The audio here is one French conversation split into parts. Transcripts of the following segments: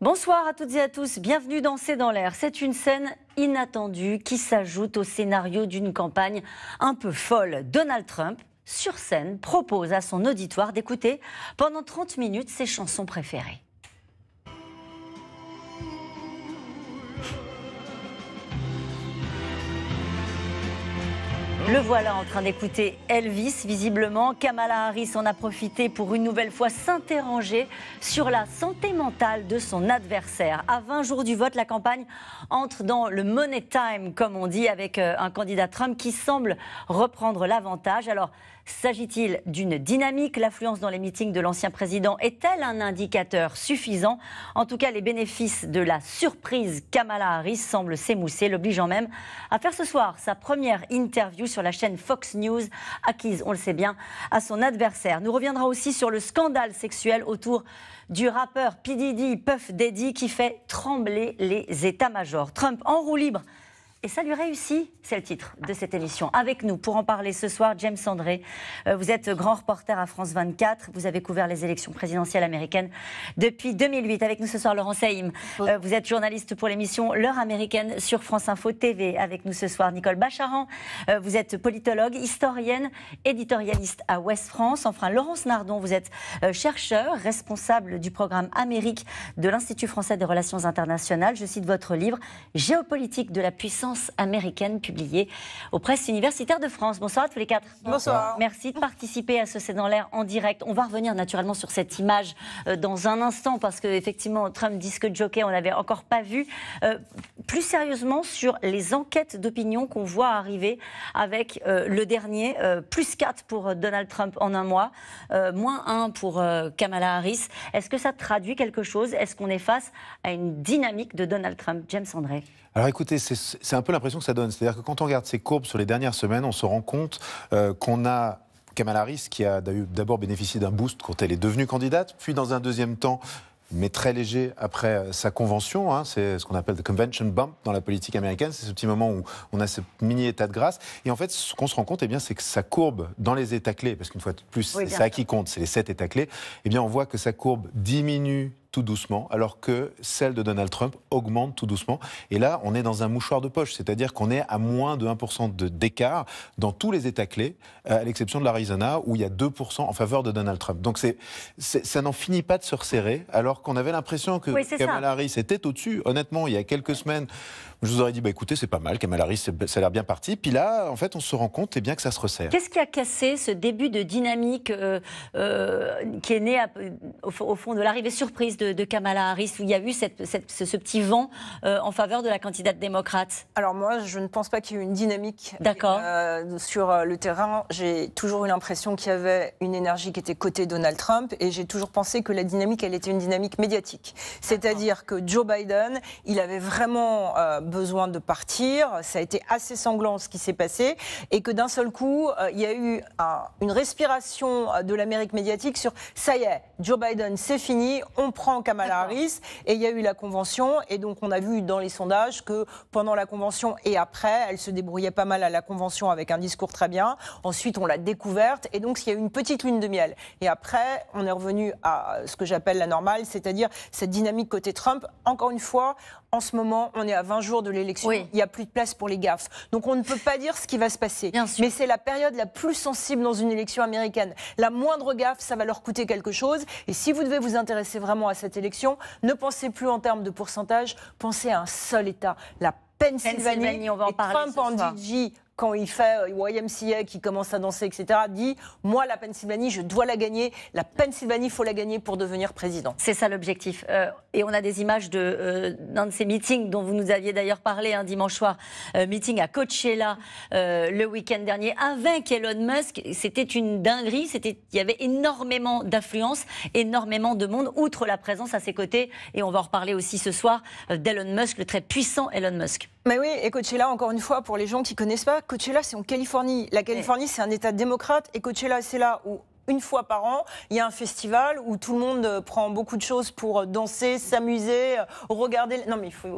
Bonsoir à toutes et à tous, bienvenue dans C'est dans l'air. C'est une scène inattendue qui s'ajoute au scénario d'une campagne un peu folle. Donald Trump, sur scène, propose à son auditoire d'écouter pendant 30 minutes ses chansons préférées. Le voilà en train d'écouter Elvis, visiblement. Kamala Harris en a profité pour une nouvelle fois s'interroger sur la santé mentale de son adversaire. À 20 jours du vote, la campagne entre dans le money time, comme on dit, avec euh, un candidat Trump qui semble reprendre l'avantage. Alors, S'agit-il d'une dynamique L'affluence dans les meetings de l'ancien président est-elle un indicateur suffisant En tout cas, les bénéfices de la surprise Kamala Harris semblent s'émousser, l'obligeant même à faire ce soir sa première interview sur la chaîne Fox News, acquise, on le sait bien, à son adversaire. Nous reviendrons aussi sur le scandale sexuel autour du rappeur P. Puff Daddy qui fait trembler les états-majors. Trump en roue libre et ça lui réussit, c'est le titre de cette émission. Avec nous pour en parler ce soir, James André. Euh, vous êtes grand reporter à France 24. Vous avez couvert les élections présidentielles américaines depuis 2008. Avec nous ce soir, Laurent Saïm. Euh, vous êtes journaliste pour l'émission L'heure américaine sur France Info TV. Avec nous ce soir, Nicole Bacharan. Euh, vous êtes politologue, historienne, éditorialiste à Ouest France. Enfin, Laurence Nardon, vous êtes chercheur, responsable du programme Amérique de l'Institut français des relations internationales. Je cite votre livre Géopolitique de la puissance américaine publiée aux presses universitaires de France. Bonsoir à tous les quatre. Bonsoir. Merci de participer à ce C'est dans l'air en direct. On va revenir naturellement sur cette image euh, dans un instant parce que effectivement Trump disque jockey, on n'avait encore pas vu. Euh, plus sérieusement sur les enquêtes d'opinion qu'on voit arriver avec euh, le dernier, plus 4 pour Donald Trump en un mois, moins 1 pour Kamala Harris. Est-ce que ça traduit quelque chose Est-ce qu'on est face à une dynamique de Donald Trump James André. Alors écoutez, c'est un peu l'impression que ça donne. C'est-à-dire que quand on regarde ces courbes sur les dernières semaines, on se rend compte euh, qu'on a Kamala Harris qui a d'abord bénéficié d'un boost quand elle est devenue candidate, puis dans un deuxième temps mais très léger après euh, sa convention. Hein, c'est ce qu'on appelle le convention bump dans la politique américaine. C'est ce petit moment où on a ce mini état de grâce. Et en fait, ce qu'on se rend compte, et eh bien, c'est que sa courbe dans les états clés, parce qu'une fois de plus, c'est ça qui compte, c'est les sept états clés. et eh bien, on voit que sa courbe diminue tout doucement, alors que celle de Donald Trump augmente tout doucement. Et là, on est dans un mouchoir de poche, c'est-à-dire qu'on est à moins de 1% d'écart dans tous les États clés, euh, à l'exception de l'Arizona, où il y a 2% en faveur de Donald Trump. Donc ça n'en finit pas de se resserrer, alors qu'on avait l'impression que oui, Harris était au-dessus. Honnêtement, il y a quelques semaines, je vous aurais dit, bah, écoutez, c'est pas mal, Kamala Harris, ça a l'air bien parti. Puis là, en fait, on se rend compte et eh bien, que ça se resserre. Qu'est-ce qui a cassé ce début de dynamique euh, euh, qui est né au fond de l'arrivée surprise de, Kamala Harris, où il y a eu cette, ce, petit vent euh, en faveur de la candidate démocrate Alors moi, je ne pense pas qu'il y ait eu une dynamique euh, sur euh, le terrain. J'ai toujours eu l'impression qu'il y avait une énergie qui était côté Donald Trump, et j'ai toujours pensé que la dynamique, elle était une dynamique médiatique. C'est-à-dire que Joe Biden, il avait vraiment euh, besoin de partir. Ça a été assez sanglant ce qui s'est passé, et que d'un seul coup, il y a eu une respiration de l'Amérique médiatique sur ça y est, Joe Biden, c'est fini, on prend en Kamala Harris. Et il y a eu la convention. Et donc, on a vu dans les sondages que pendant la convention et après, elle se débrouillait pas mal à la convention avec un discours très bien. Ensuite, on l'a découverte. Et donc, il y a eu une petite lune de miel. Et après, on est revenu à ce que j'appelle la normale, c'est-à-dire cette dynamique côté Trump, encore une fois, en ce moment, on est à 20 jours de l'élection, il n'y a plus de place pour les gaffes. Donc on ne peut pas dire ce qui va se passer. Mais c'est la période la plus sensible dans une élection américaine. La moindre gaffe, ça va leur coûter quelque chose. Et si vous devez vous intéresser vraiment à cette élection, ne pensez plus en termes de pourcentage, pensez à un seul État, la Pennsylvanie, on va en quand il fait euh, YMCA, qui commence à danser, etc., dit Moi, la Pennsylvanie, je dois la gagner. La Pennsylvanie, il faut la gagner pour devenir président. C'est ça l'objectif. Euh, et on a des images euh, d'un de, ces meetings dont vous nous aviez d'ailleurs parlé un hein, dimanche soir, meeting à Coachella le week-end dernier, avec Elon Musk. C'était une dinguerie. C'était, il y avait énormément d'affluence, énormément de monde, outre la présence à ses côtés. Et on va en reparler aussi ce soir d'Elon Musk, le très puissant Elon Musk. Mais oui, et Coachella, encore une fois, pour les gens qui ne connaissent pas, Coachella, c'est en Californie. La Californie, c'est un État démocrate, et Coachella, c'est là où une fois par an, il y a un festival où tout le monde euh, prend beaucoup de choses pour euh, danser, s'amuser, euh, regarder. Non, mais il faut,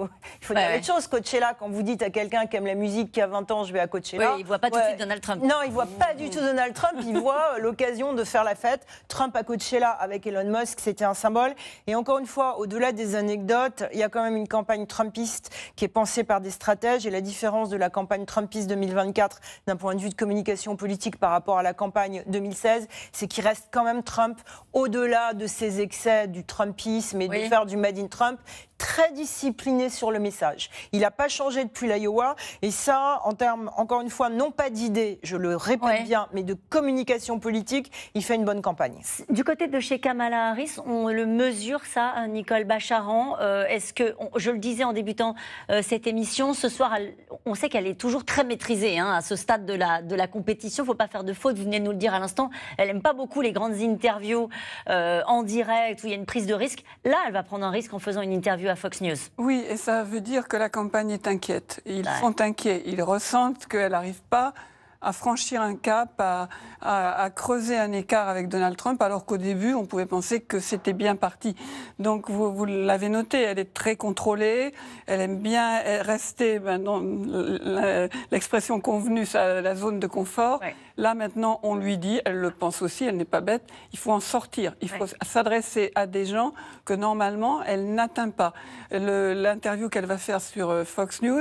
dire autre chose. Coachella, quand vous dites à quelqu'un qui aime la musique, qui a 20 ans, je vais à Coachella. Oui, il voit pas tout de suite Donald Trump. Non, il voit pas du tout Donald Trump. Il voit l'occasion de faire la fête. Trump à Coachella avec Elon Musk, c'était un symbole. Et encore une fois, au-delà des anecdotes, il y a quand même une campagne trumpiste qui est pensée par des stratèges. Et la différence de la campagne trumpiste 2024 d'un point de vue de communication politique par rapport à la campagne 2016, c'est qu'il reste quand même Trump, au-delà de ses excès du Trumpisme et du de faire du Made in Trump, très discipliné sur le message. Il n'a pas changé depuis l'Iowa. Et ça, en termes, encore une fois, non pas d'idées, je le répète bien, mais de communication politique, il fait une bonne campagne. Du côté de chez Kamala Harris, on le mesure, ça, hein, Nicole Bacharan. Euh, est-ce que, je le disais en débutant euh, cette émission, ce soir, on sait qu'elle est toujours très maîtrisée hein, à ce stade de la, de la compétition. Il ne faut pas faire de faute, vous venez de nous le dire à l'instant. Elle n'aime pas beaucoup les grandes interviews euh, en direct où il y a une prise de risque. Là, elle va prendre un risque en faisant une interview Fox News. Oui, et ça veut dire que la campagne est inquiète. Ils sont inquiets. Ils ressentent qu'elle n'arrive pas à franchir un cap, à, creuser un écart avec Donald Trump, alors qu'au début, on pouvait penser que c'était bien parti. Donc, vous, l'avez noté, elle est très contrôlée, elle aime bien rester ben, dans l'expression convenue, la zone de confort. Là, maintenant, on lui dit, elle le pense aussi, elle n'est pas bête, il faut en sortir. Il faut s'adresser à des gens que normalement, elle n'atteint pas. L'interview qu'elle va faire sur euh, Fox News,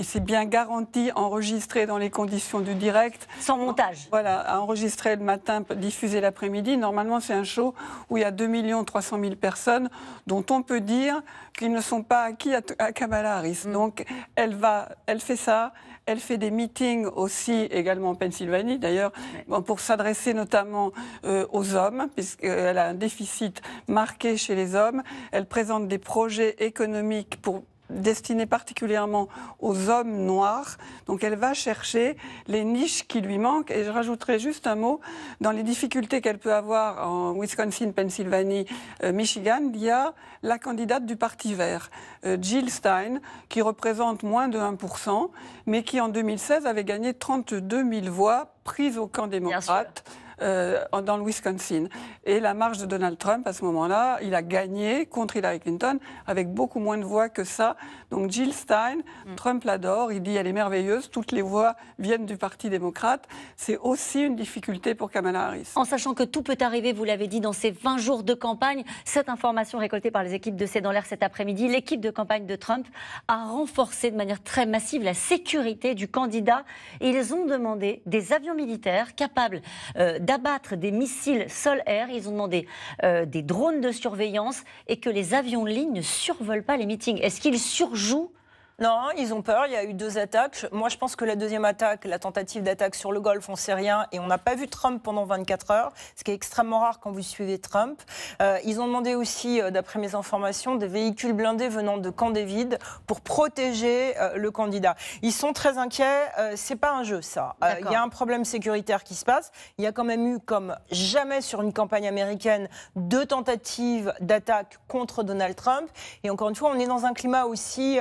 c'est bien garanti, enregistré dans les conditions du direct. Sans montage. Voilà, enregistré le matin, diffusé l'après-midi. Normalement, c'est un show où il y a 2 millions 000 personnes dont on peut dire qu'ils ne sont pas acquis à, à Kamala Harris. Mm. Donc, elle va, elle fait ça elle fait des meetings aussi, également en Pennsylvanie d'ailleurs, pour s'adresser notamment euh, aux hommes, puisqu'elle euh, a un déficit marqué chez les hommes. Elle présente des projets économiques pour destinée particulièrement aux hommes noirs. Donc elle va chercher les niches qui lui manquent. Et je rajouterai juste un mot, dans les difficultés qu'elle peut avoir en Wisconsin, Pennsylvanie, euh, Michigan, il y a la candidate du Parti vert, euh, Jill Stein, qui représente moins de 1%, mais qui en 2016 avait gagné 32 000 voix prises au camp démocrate. Euh, dans le Wisconsin. Et la marche de Donald Trump, à ce moment-là, il a gagné contre Hillary Clinton avec beaucoup moins de voix que ça. Donc Jill Stein, mm. Trump l'adore, il dit elle est merveilleuse, toutes les voix viennent du Parti démocrate. C'est aussi une difficulté pour Kamala Harris. En sachant que tout peut arriver, vous l'avez dit, dans ces 20 jours de campagne, cette information récoltée par les équipes de C'est dans l'air cet après-midi, l'équipe de campagne de Trump a renforcé de manière très massive la sécurité du candidat. Ils ont demandé des avions militaires capables euh, d'abattre des missiles sol-air. Ils ont demandé euh, des drones de surveillance et que les avions de ligne ne survolent pas les meetings. Est-ce qu'ils surjouent non, ils ont peur. Il y a eu deux attaques. Moi, je pense que la deuxième attaque, la tentative d'attaque sur le Golfe, on ne sait rien. Et on n'a pas vu Trump pendant 24 heures, ce qui est extrêmement rare quand vous suivez Trump. Euh, ils ont demandé aussi, euh, d'après mes informations, des véhicules blindés venant de Camp David pour protéger euh, le candidat. Ils sont très inquiets. Ce n'est pas un jeu, ça. Il y a un problème sécuritaire qui se passe. Il y a quand même eu, comme jamais sur une campagne américaine, deux tentatives d'attaque contre Donald Trump. Et encore une fois, on est dans un climat aussi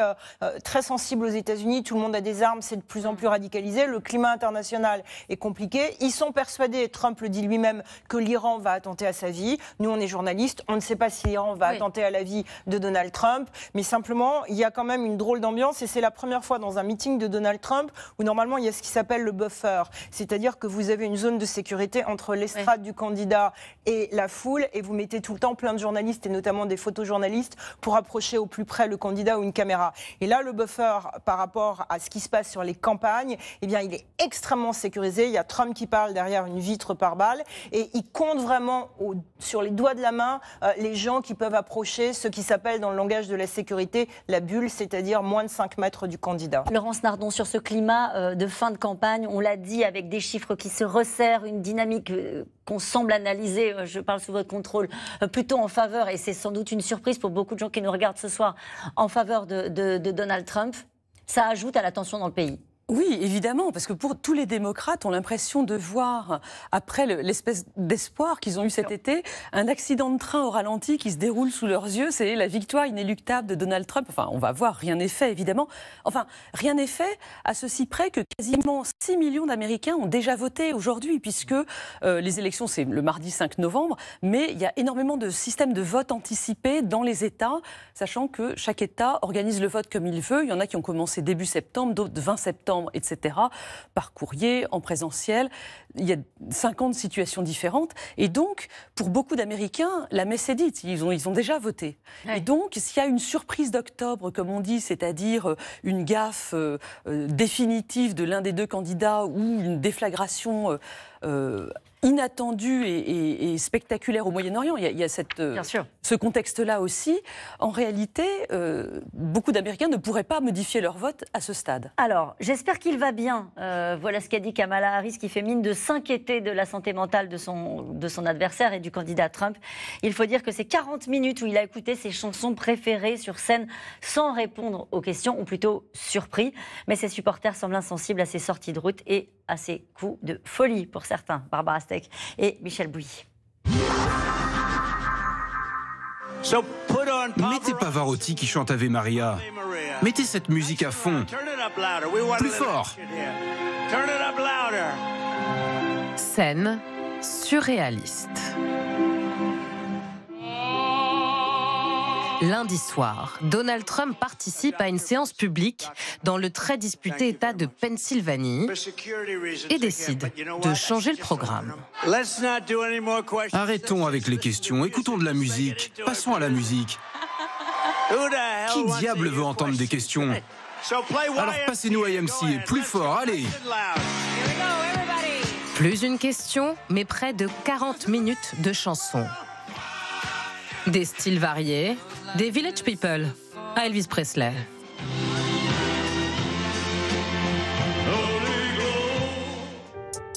très sensible aux États-Unis. Tout le monde a des armes, c'est de plus en plus radicalisé. Le climat international est compliqué. Ils sont persuadés, Trump le dit lui-même, que l'Iran va attenter à sa vie. Nous, on est journalistes, on ne sait pas si l'Iran va attenter à la vie de Donald Trump, mais simplement, il y a quand même une drôle d'ambiance et c'est la première fois dans un meeting de Donald Trump où normalement il y a ce qui s'appelle le buffer, c'est-à-dire que vous avez une zone de sécurité entre l'estrade du candidat et la foule et vous mettez tout le temps plein de journalistes et notamment des photojournalistes pour approcher au plus près le candidat ou une caméra. Et là, le buffer par rapport à ce qui se passe sur les campagnes, eh bien, il est extrêmement sécurisé. Il y a Trump qui parle derrière une vitre par balle et il compte vraiment sur les doigts de la main euh, les gens qui peuvent approcher ce qui s'appelle dans le langage de la sécurité la bulle, c'est-à-dire moins de 5 mètres du candidat. Laurence Nardon, sur ce climat euh, de fin de campagne, on l'a dit avec des chiffres qui se resserrent, une dynamique euh, qu'on semble analyser, je parle sous votre contrôle, plutôt en faveur, et c'est sans doute une surprise pour beaucoup de gens qui nous regardent ce soir, en faveur de, de, de Donald Trump, ça ajoute à la tension dans le pays. Oui, évidemment, parce que pour tous les démocrates on a l'impression de voir, après l'espèce d'espoir qu'ils ont eu cet été, un accident de train au ralenti qui se déroule sous leurs yeux. C'est la victoire inéluctable de Donald Trump. Enfin, on va voir, rien n'est fait, évidemment. Enfin, rien n'est fait à ceci près que quasiment 6 millions d'Américains ont déjà voté aujourd'hui, puisque euh, les élections, c'est le mardi 5 novembre, mais il y a énormément de systèmes de vote anticipés dans les États, sachant que chaque État organise le vote comme il veut. Il y en a qui ont commencé début septembre, d'autres 20 septembre etc., par courrier, en présentiel. Il y a 50 situations différentes. Et donc, pour beaucoup d'Américains, la messe est dite. Ils ont, ils ont déjà voté. Et donc, s'il y a une surprise d'octobre, comme on dit, c'est-à-dire euh, une gaffe euh, euh, définitive de l'un des deux candidats ou une déflagration inattendu et, spectaculaire au Moyen-Orient. Il y a, cette, euh, ce contexte-là aussi. En réalité, euh, beaucoup d'Américains ne pourraient pas modifier leur vote à ce stade. Alors, j'espère qu'il va bien. Euh, voilà ce qu'a dit Kamala Harris, qui fait mine de s'inquiéter de la santé mentale de son, de son adversaire et du candidat Trump. Il faut dire que ces 40 minutes où il a écouté ses chansons préférées sur scène sans répondre aux questions ont plutôt surpris. Mais ses supporters semblent insensibles à ses sorties de route et à ses coups de folie pour certains. Barbara et Michel Bouilly. Mettez Pavarotti qui chante Ave Maria. Mettez cette musique à fond. Plus fort. Scène surréaliste. Lundi soir, Donald Trump participe à une séance publique dans le très disputé État de Pennsylvanie et décide de changer le programme. Arrêtons avec les questions, écoutons de la musique, passons à la musique. Qui diable veut entendre des questions Alors passez-nous à et plus fort, allez Plus une question, mais près de 40 minutes de chansons. Des styles variés, des village people à Elvis Presley.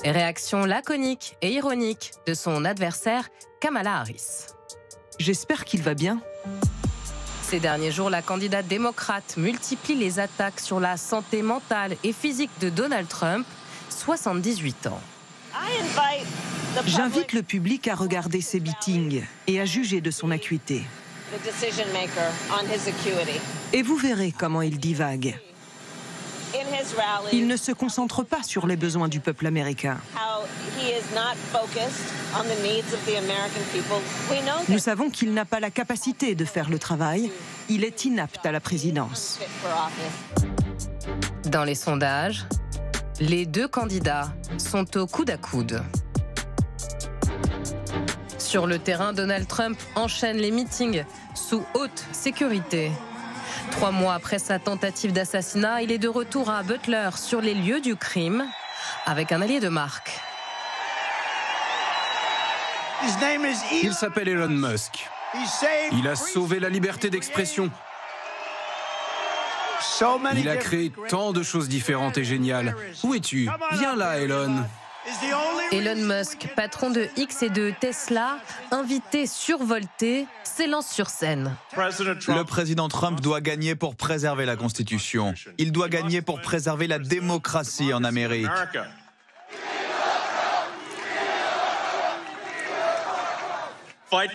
Réaction laconique et ironique de son adversaire Kamala Harris. J'espère qu'il va bien. Ces derniers jours, la candidate démocrate multiplie les attaques sur la santé mentale et physique de Donald Trump, 78 ans. I invite J'invite le public à regarder ses beatings et à juger de son acuité. Et vous verrez comment il divague. Il ne se concentre pas sur les besoins du peuple américain. Nous savons qu'il n'a pas la capacité de faire le travail. Il est inapte à la présidence. Dans les sondages, les deux candidats sont au coude à coude. Sur le terrain, Donald Trump enchaîne les meetings sous haute sécurité. Trois mois après sa tentative d'assassinat, il est de retour à Butler sur les lieux du crime avec un allié de marque. Il s'appelle Elon Musk. Il a sauvé la liberté d'expression. Il a créé tant de choses différentes et géniales. Où es-tu Viens là, Elon. Elon Musk, patron de X et de Tesla, invité survolté, s'élance sur scène. Le président Trump doit gagner pour préserver la Constitution. Il doit gagner pour préserver la démocratie en Amérique.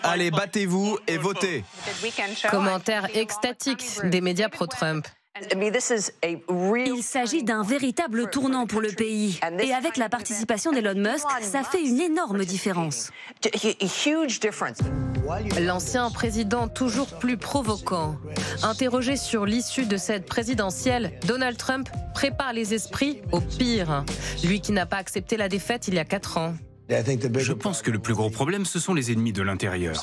Allez, battez-vous et votez. Commentaire extatique des médias pro-Trump. Il s'agit d'un véritable tournant pour le pays. Et avec la participation d'Elon Musk, ça fait une énorme différence. L'ancien président toujours plus provocant. Interrogé sur l'issue de cette présidentielle, Donald Trump prépare les esprits au pire. Lui qui n'a pas accepté la défaite il y a quatre ans. Je pense que le plus gros problème, ce sont les ennemis de l'intérieur.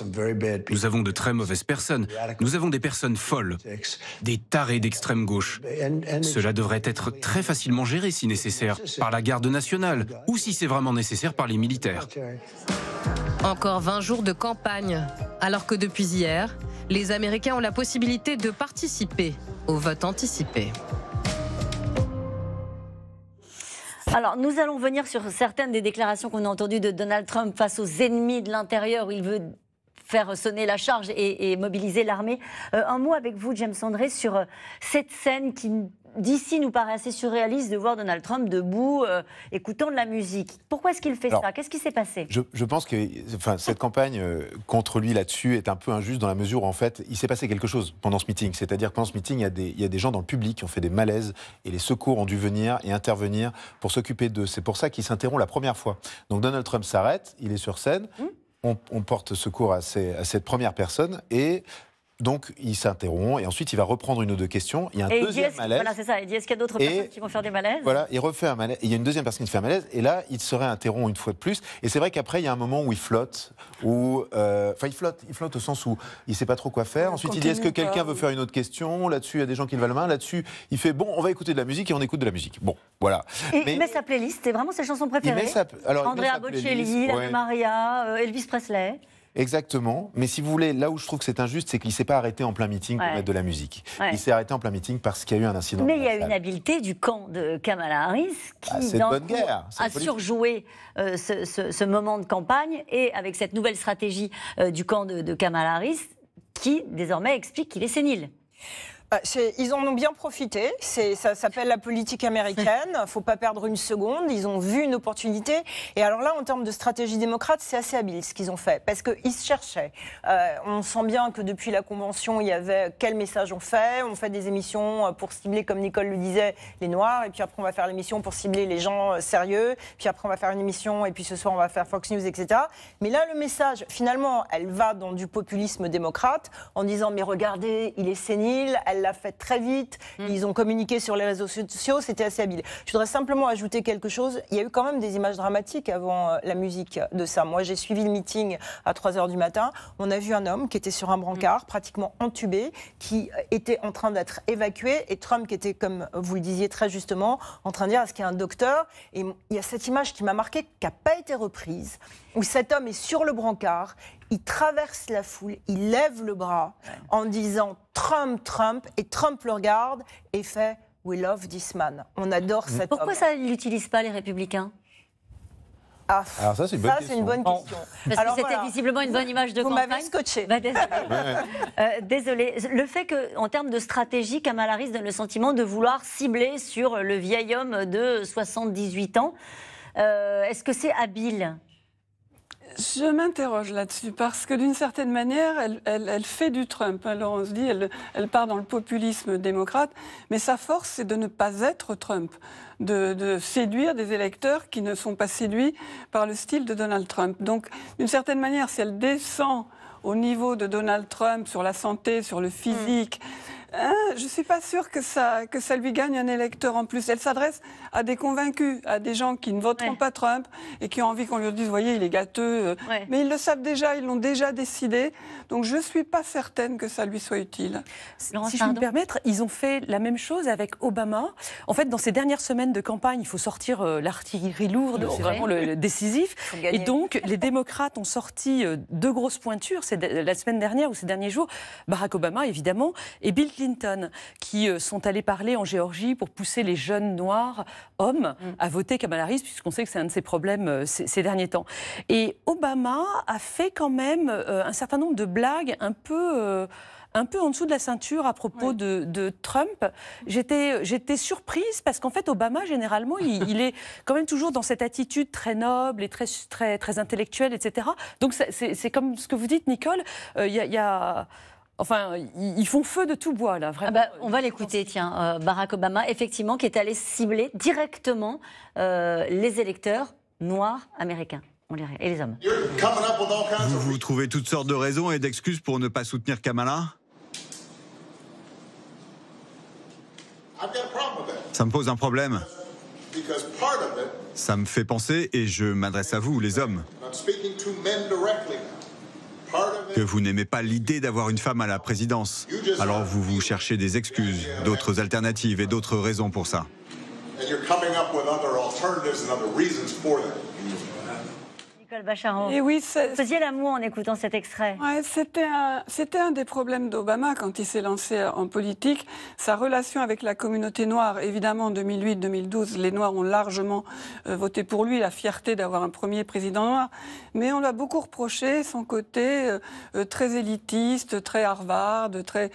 Nous avons de très mauvaises personnes. Nous avons des personnes folles, des tarés d'extrême gauche. Cela devrait être très facilement géré, si nécessaire, par la garde nationale ou, si c'est vraiment nécessaire, par les militaires. Encore 20 jours de campagne, alors que depuis hier, les Américains ont la possibilité de participer au vote anticipé. Alors, nous allons venir sur certaines des déclarations qu'on a entendues de Donald Trump face aux ennemis de l'intérieur. Il veut faire sonner la charge et, mobiliser l'armée. Euh, un mot avec vous, James André, sur euh, cette scène qui d'ici nous paraît assez surréaliste de voir Donald Trump debout, euh, écoutant de la musique. Pourquoi est-ce qu'il fait ça Qu'est-ce qui s'est passé je, pense que enfin, cette campagne euh, contre lui là-dessus est un peu injuste dans la mesure où, en fait, il s'est passé quelque chose pendant ce meeting. C'est-à-dire que pendant ce meeting, il y, a des, gens dans le public qui ont fait des malaises et les secours ont dû venir et intervenir pour s'occuper d'eux. C'est pour ça qu'il s'interrompt la première fois. Donc Donald Trump s'arrête, il est sur scène. Mmh. On, porte secours à, à cette première personne et donc, il s'interrompt et ensuite il va reprendre une ou deux questions. Il y a un deuxième malaise. Voilà, c'est ça. Il dit est-ce qu'il y a d'autres personnes qui vont faire des malaises Voilà, il refait un malaise. il y a une deuxième personne qui fait un malaise et là, il se réinterrompt une fois de plus. Et c'est vrai qu'après, il y a un moment où il flotte, euh, enfin, il flotte, il flotte au sens où il ne sait pas trop quoi faire. ensuite, il dit est-ce que quelqu'un veut faire une autre question Là-dessus, il y a des gens qui lèvent la main. Là-dessus, il fait bon, on va écouter de la musique et on écoute de la musique. Bon, voilà. Mais, il met sa playlist, c'est vraiment ses chansons préférées. Andrea Maria, euh, Elvis Presley. Exactement. Mais si vous voulez, là où je trouve que c'est injuste, c'est qu'il s'est pas arrêté en plein meeting pour mettre de la musique. Il s'est arrêté en plein meeting parce qu'il y a eu un incident. Mais il y a une habileté du camp de Kamala Harris qui a ah, surjoué euh, ce, moment de campagne et avec cette nouvelle stratégie euh, du camp de, de Kamala Harris qui désormais explique qu'il est sénile. Bah, ils en ont bien profité. Ça s'appelle la politique américaine. faut pas perdre une seconde. Ils ont vu une opportunité. Et alors là, en termes de stratégie démocrate, c'est assez habile ce qu'ils ont fait. Parce qu'ils se cherchaient. Euh, on sent bien que depuis la Convention, il y avait quel message on fait. On fait des émissions euh, pour cibler, comme Nicole le disait, les Noirs. Et puis après, on va faire l'émission pour cibler les gens euh, sérieux. Puis après, on va faire une émission. Et puis ce soir, on va faire Fox News, etc. Mais là, le message, finalement, elle va dans du populisme démocrate en disant, mais regardez, il est sénile elle l'a fait très vite. Mm. Ils ont communiqué sur les réseaux sociaux, c'était assez habile. Je voudrais simplement ajouter quelque chose. Il y a eu quand même des images dramatiques avant euh, la musique de ça. Moi, j'ai suivi le meeting à 3 h du matin. On a vu un homme qui était sur un brancard, mm. pratiquement entubé, qui euh, était en train d'être évacué. Et Trump, qui était, comme vous le disiez très justement, en train de dire est-ce qu'il y a un docteur Et il y a cette image qui m'a marqué, qui n'a pas été reprise où cet homme est sur le brancard, il traverse la foule, il lève le bras en disant Trump, Trump, et Trump le regarde et fait We love this man. On adore cet Pourquoi homme. Pourquoi ça ne l'utilisent pas les républicains Alors ah, ah, ça, c'est une, bonne question. Parce que c'était visiblement une bonne image de campagne. Vous m'avez scotché. Bah, Désolée. Euh, désolé. Le fait qu'en termes de stratégie, Kamala Harris donne le sentiment de vouloir cibler sur le vieil homme de 78 ans, euh, est-ce que c'est habile je m'interroge là-dessus parce que d'une certaine manière, elle, fait du Trump. Alors on se dit, elle, elle part dans le populisme démocrate, mais sa force, c'est de ne pas être Trump, de, séduire des électeurs qui ne sont pas séduits par le style de Donald Trump. Donc d'une certaine manière, si elle descend au niveau de Donald Trump sur la santé, sur le physique, mm. Ah, je ne suis pas sûre que ça, que ça lui gagne un électeur en plus. Elle s'adresse à des convaincus, à des gens qui ne voteront pas Trump et qui ont envie qu'on leur dise, voyez, il est gâteux. Euh. Mais ils le savent déjà, ils l'ont déjà décidé. Donc je ne suis pas certaine que ça lui soit utile. si je peux me permettre, ils ont fait la même chose avec Obama. En fait, dans ces dernières semaines de campagne, il faut sortir euh, l'artillerie lourde, c'est vraiment le, décisif. Et donc, les démocrates ont sorti euh, deux grosses pointures, la semaine dernière ou ces derniers jours, Barack Obama, évidemment, et Bill Clinton qui euh, sont allés parler en Géorgie pour pousser les jeunes noirs hommes mm. à voter Kamala Harris, puisqu'on sait que c'est un de ses problèmes euh, ces, derniers temps. Et Obama a fait quand même euh, un certain nombre de blagues un peu un peu en dessous de la ceinture à propos de, Trump. J'étais, j'étais surprise parce qu'en fait, Obama, généralement, il, est quand même toujours dans cette attitude très noble et très, très, très intellectuelle, etc. Donc, c'est, comme ce que vous dites, Nicole. Il y a Enfin, ils font feu de tout bois, là, ah vraiment. Bah, euh, on va l'écouter, tiens. Euh, Barack Obama, effectivement, qui est allé cibler directement euh, les électeurs noirs américains. On les... Et les hommes. Vous, vous trouvez toutes sortes de raisons et d'excuses pour ne pas soutenir Kamala Ça me pose un problème. Ça me fait penser, et je m'adresse à vous, les hommes que vous n'aimez pas l'idée d'avoir une femme à la présidence. Alors vous vous cherchez des excuses, d'autres alternatives et d'autres raisons pour ça. Et eh oui, Vous faisiez l'amour en écoutant cet extrait. c'était un, c'était un des problèmes d'Obama quand il s'est lancé en politique. Sa relation avec la communauté noire, évidemment, en 2008-2012, les Noirs ont largement euh, voté pour lui, la fierté d'avoir un premier président noir. Mais on l'a beaucoup reproché, son côté euh, euh, très élitiste, très Harvard, très,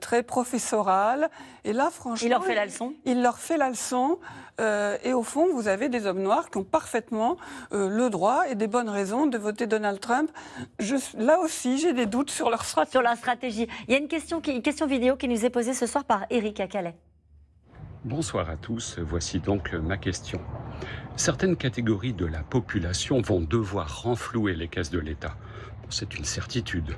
très professoral. Et là, franchement. Il leur fait la leçon Il leur fait la leçon. Euh, et au fond, vous avez des hommes noirs qui ont parfaitement euh, le droit et des bonnes raisons de voter Donald Trump. là aussi, j'ai des doutes sur leur stratégie. Sur la stratégie. Il y a une question, question vidéo qui nous est posée ce soir par Eric à Bonsoir à tous, voici donc ma question. Certaines catégories de la population vont devoir renflouer les caisses de l'État. C'est une certitude.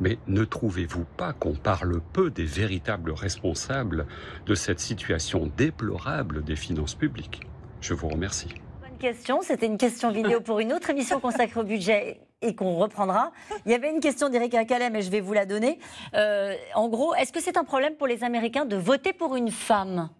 Mais ne trouvez-vous pas qu'on parle peu des véritables responsables de cette situation déplorable des finances publiques Je vous remercie. Bonne question. C'était une question vidéo pour une autre émission consacrée au budget et qu'on reprendra. Il y avait une question d'Éric Calem et je vais vous la donner. Euh, en gros, est-ce que c'est un problème pour les Américains de voter pour une femme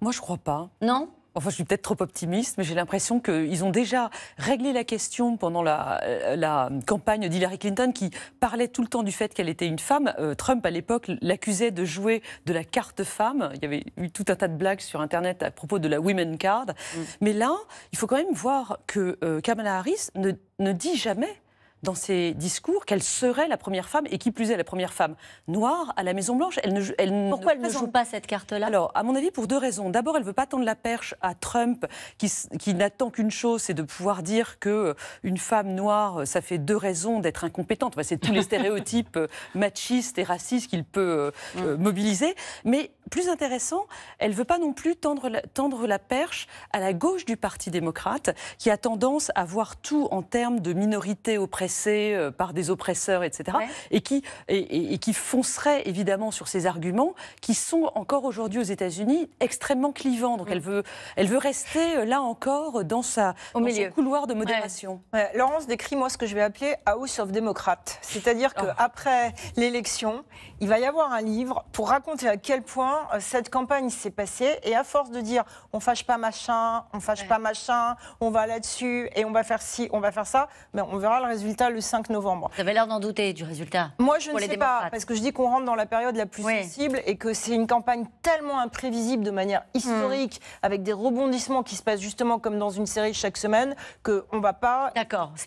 Moi, je crois pas. Non Enfin, je suis peut-être trop optimiste, mais j'ai l'impression qu'ils ont déjà réglé la question pendant la, euh, campagne d'Hillary Clinton, qui parlait tout le temps du fait qu'elle était une femme. Euh, Trump, à l'époque, l'accusait de jouer de la carte femme. Il y avait eu tout un tas de blagues sur Internet à propos de la women card. Mm. Mais là, il faut quand même voir que euh, Kamala Harris ne, ne dit jamais dans ses discours qu'elle serait la première femme, et qui plus est la première femme noire à la Maison-Blanche. Elle ne, Pourquoi elle ne joue pas cette carte-là Alors, à mon avis, pour deux raisons. D'abord, elle ne veut pas tendre la perche à Trump, qui, n'attend qu'une chose, c'est de pouvoir dire qu'une euh, femme noire, euh, ça fait deux raisons d'être incompétente. c'est tous les stéréotypes euh, machistes et racistes qu'il peut mm. mobiliser. Mais plus intéressant, elle ne veut pas non plus tendre la, tendre la perche à la gauche du Parti démocrate, qui a tendance à voir tout en termes de minorité auprès euh, par des oppresseurs, etc. Et, qui, et, qui foncerait évidemment sur ces arguments qui sont encore aujourd'hui aux États-Unis extrêmement clivants. Donc mm. elle, veut, elle veut rester euh, là encore dans, sa, dans son couloir de modération. Laurence décrit moi ce que je vais appeler House of Democrats. C'est-à-dire que qu'après oh. l'élection, il va y avoir un livre pour raconter à quel point euh, cette campagne s'est passée. Et à force de dire on fâche pas machin, on fâche pas machin, on va là-dessus et on va faire ci, on va faire ça, mais ben, on verra le résultat le 5 novembre. Vous avez l'air d'en douter du résultat Moi, je ne sais pas, parce que je dis qu'on rentre dans la période la plus sensible et que c'est une campagne tellement imprévisible de manière hmm. historique, avec des rebondissements qui se passent justement comme dans une série chaque semaine, qu'on ne va pas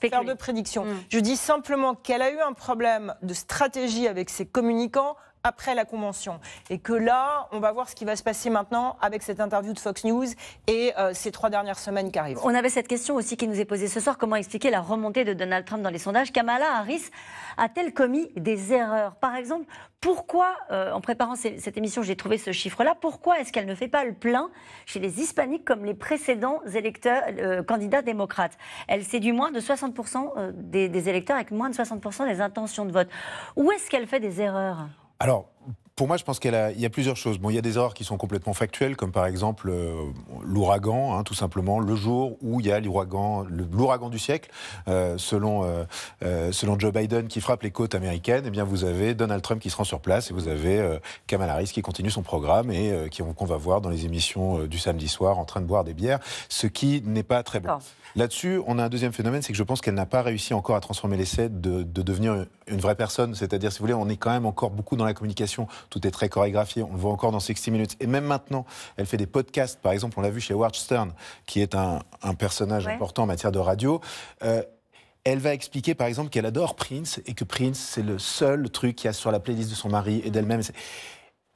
faire de prédiction. Hmm. Je dis simplement qu'elle a eu un problème de stratégie avec ses communicants après la Convention. Et que là, on va voir ce qui va se passer maintenant avec cette interview de Fox News et euh, ces trois dernières semaines qui arrivent. On avait cette question aussi qui nous est posée ce soir. Comment expliquer la remontée de Donald Trump dans les sondages Kamala Harris a-t-elle commis des erreurs Par exemple, pourquoi, euh, en préparant cette émission, j'ai trouvé ce chiffre-là, pourquoi est-ce qu'elle ne fait pas le plein chez les hispaniques comme les précédents électeurs, euh, candidats démocrates Elle séduit moins de 60% des, des électeurs avec moins de 60% des intentions de vote. Où est-ce qu'elle fait des erreurs alors, pour moi, je pense qu'il y a plusieurs choses. Bon, il y a des erreurs qui sont complètement factuelles, comme par exemple euh, l'ouragan, hein, tout simplement, le jour où il y a l'ouragan, l'ouragan du siècle, euh, euh, selon, Joe Biden, qui frappe les côtes américaines, et eh bien vous avez Donald Trump qui se rend sur place et vous avez Kamala Harris qui continue son programme et qui qu'on va voir dans les émissions du samedi soir en train de boire des bières, ce qui n'est pas très bon. Là-dessus, on a un deuxième phénomène, c'est que je pense qu'elle n'a pas réussi encore à transformer l'essai de, devenir une vraie personne. C'est-à-dire, si vous voulez, on est quand même encore beaucoup dans la communication. Tout est très chorégraphié. On le voit encore dans 60 Minutes. Et même maintenant, elle fait des podcasts. Par exemple, on l'a vu chez Ward Stern, qui est un, un personnage important en matière de radio. Euh, elle va expliquer par exemple qu'elle adore Prince et que Prince c'est le seul truc qu'il y a sur la playlist de son mari et d'elle-même.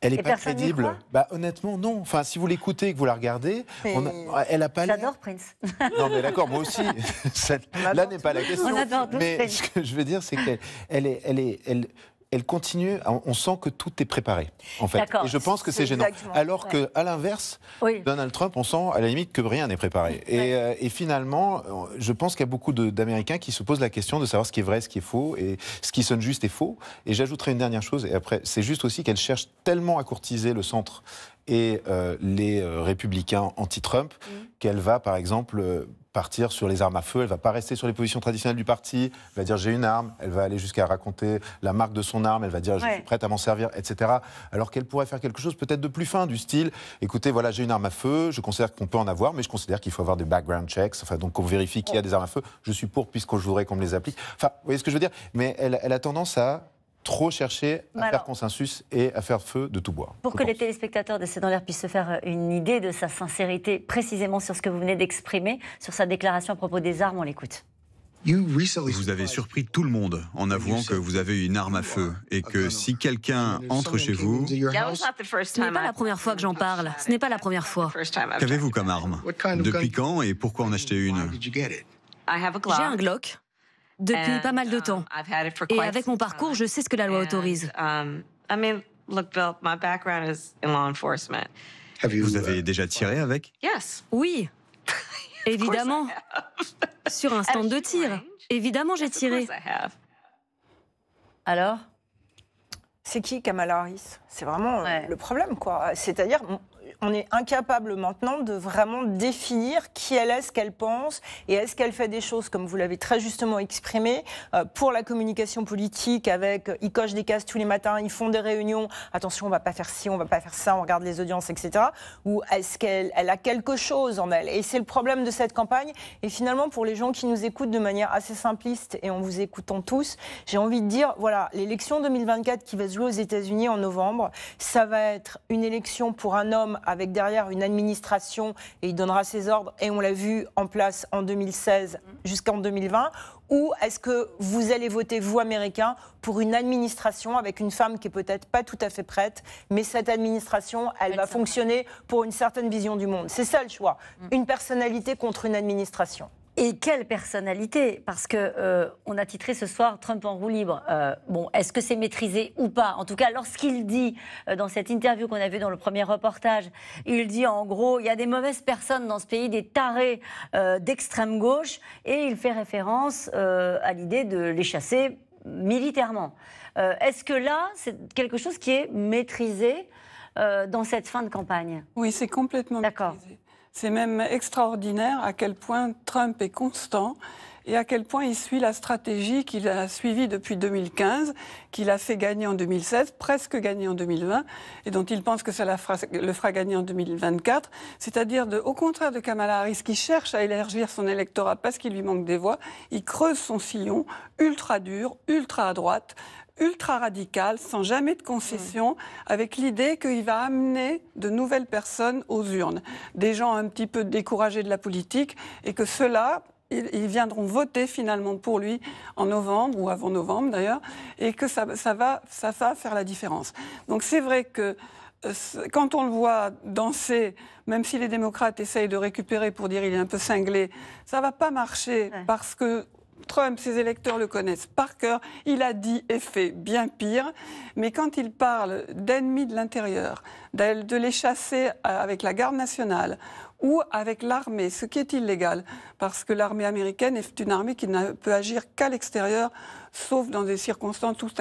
Elle n'est pas crédible. Bah, honnêtement, non. Enfin, si vous l'écoutez et que vous la regardez, a... elle n'a pas J'adore Prince. Non, mais d'accord, moi aussi. Là n'est pas la question. mais ce que je veux dire, c'est qu'elle est, elle est, elle elle continue, on sent que tout est préparé, en fait. Et je pense que c'est gênant. Alors qu'à l'inverse, Donald Trump, on sent à la limite que rien n'est préparé. Euh, et, finalement, euh, je pense qu'il y a beaucoup d'Américains qui se posent la question de savoir ce qui est vrai, ce qui est faux, et ce qui sonne juste et faux. Et j'ajouterai une dernière chose, et après, c'est juste aussi qu'elle cherche tellement à courtiser le centre et euh, les euh, républicains anti-Trump, mm. qu'elle va, par exemple, euh, partir sur les armes à feu, elle va pas rester sur les positions traditionnelles du parti, elle va dire j'ai une arme, elle va aller jusqu'à raconter la marque de son arme, elle va dire je suis prête à m'en servir, etc. Alors qu'elle pourrait faire quelque chose peut-être de plus fin, du style écoutez voilà j'ai une arme à feu, je considère qu'on peut en avoir, mais je considère qu'il faut avoir des background checks, enfin donc on vérifie qu'il y a des armes à feu, je suis pour puisqu'on voudrait qu'on me les applique. Enfin, vous voyez ce que je veux dire Mais elle a tendance à trop chercher à faire consensus et à faire feu de tout bois. Pour que les téléspectateurs de C'est dans l'air puissent se faire euh, une idée de sa sincérité précisément sur ce que vous venez d'exprimer, sur sa déclaration à propos des armes, on l'écoute. Vous avez surpris tout le monde en avouant que vous avez une arme à feu et que si quelqu'un entre chez vous... Ce n'est pas la première fois que j'en parle. Ce n'est pas la première fois. Qu'avez-vous comme arme Depuis quand et pourquoi en acheter une J'ai un Glock depuis pas mal de um, temps. Et avec mon parcours, je sais ce que la loi autorise. Vous avez uh, déjà tiré avec Oui. Évidemment. Sur un stand de tir. Évidemment, j'ai tiré. Alors c'est qui Kamala Harris C'est vraiment euh, le problème, quoi. C'est-à-dire, on est incapable maintenant de vraiment définir qui elle est, ce qu'elle pense, et est-ce qu'elle fait des choses, comme vous l'avez très justement exprimé, euh, pour la communication politique, avec euh, ils cochent des cases tous les matins, ils font des réunions, attention, on va pas faire ci, on va pas faire ça, on regarde les audiences, etc. Ou est-ce qu'elle elle a quelque chose en elle Et c'est le problème de cette campagne. Et finalement, pour les gens qui nous écoutent de manière assez simpliste, et en vous écoutant tous, j'ai envie de dire, voilà, l'élection 2024 qui va se jouer aux États-Unis en novembre, ça va être une élection pour un homme avec derrière une administration, et il donnera ses ordres, et on l'a vu en place en 2016 jusqu'en 2020, ou est-ce que vous allez voter, vous, Américains, pour une administration avec une femme qui est peut-être pas tout à fait prête, mais cette administration, elle, va fonctionner pour une certaine vision du monde C'est ça le choix. Mm. Une personnalité contre une administration. Et quelle personnalité Parce que euh, on a titré ce soir Trump en roue libre. Euh, bon, est-ce que c'est maîtrisé ou pas En tout cas, lorsqu'il dit euh, dans cette interview qu'on a vue dans le premier reportage, il dit en gros, il y a des mauvaises personnes dans ce pays, des tarés d'extrême gauche, et il fait référence à l'idée de les chasser militairement. est-ce que là, c'est quelque chose qui est maîtrisé dans cette fin de campagne Oui, c'est complètement maîtrisé. C'est même extraordinaire à quel point Trump est constant et à quel point il suit la stratégie qu'il a suivie depuis 2015, qu'il a fait gagner en 2016, presque gagner en 2020, et dont il pense que ça le fera gagner en 2024. C'est-à-dire, au contraire de Kamala Harris, qui cherche à élargir son électorat parce qu'il lui manque des voix, il creuse son sillon ultra dur, ultra à droite, ultra radical, sans jamais de concession, avec l'idée qu'il va amener de nouvelles personnes aux urnes, des gens un petit peu découragés de la politique, et que ceux-là, ils, viendront voter finalement pour lui en novembre ou avant novembre d'ailleurs, et que ça, va, faire la différence. Donc c'est vrai que euh, quand on le voit danser, même si les démocrates essayent de récupérer pour dire il est un peu cinglé, ça va pas marcher parce que Trump, ses électeurs le connaissent par cœur. Il a dit et fait bien pire. Mais quand il parle d'ennemis de l'intérieur, de les chasser euh, avec la garde nationale ou avec l'armée, ce qui est illégal, parce que l'armée américaine est une armée qui ne peut agir qu'à l'extérieur, sauf dans des circonstances tout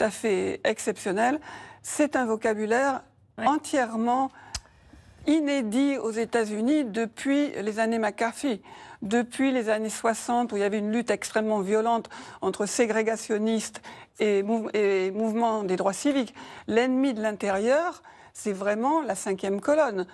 à fait, exceptionnelles, c'est un vocabulaire entièrement inédit aux États-Unis depuis les années McCarthy depuis les années 60, où il y avait une lutte extrêmement violente entre ségrégationnistes et, mouvements des droits civiques, l'ennemi de l'intérieur, c'est vraiment la cinquième colonne.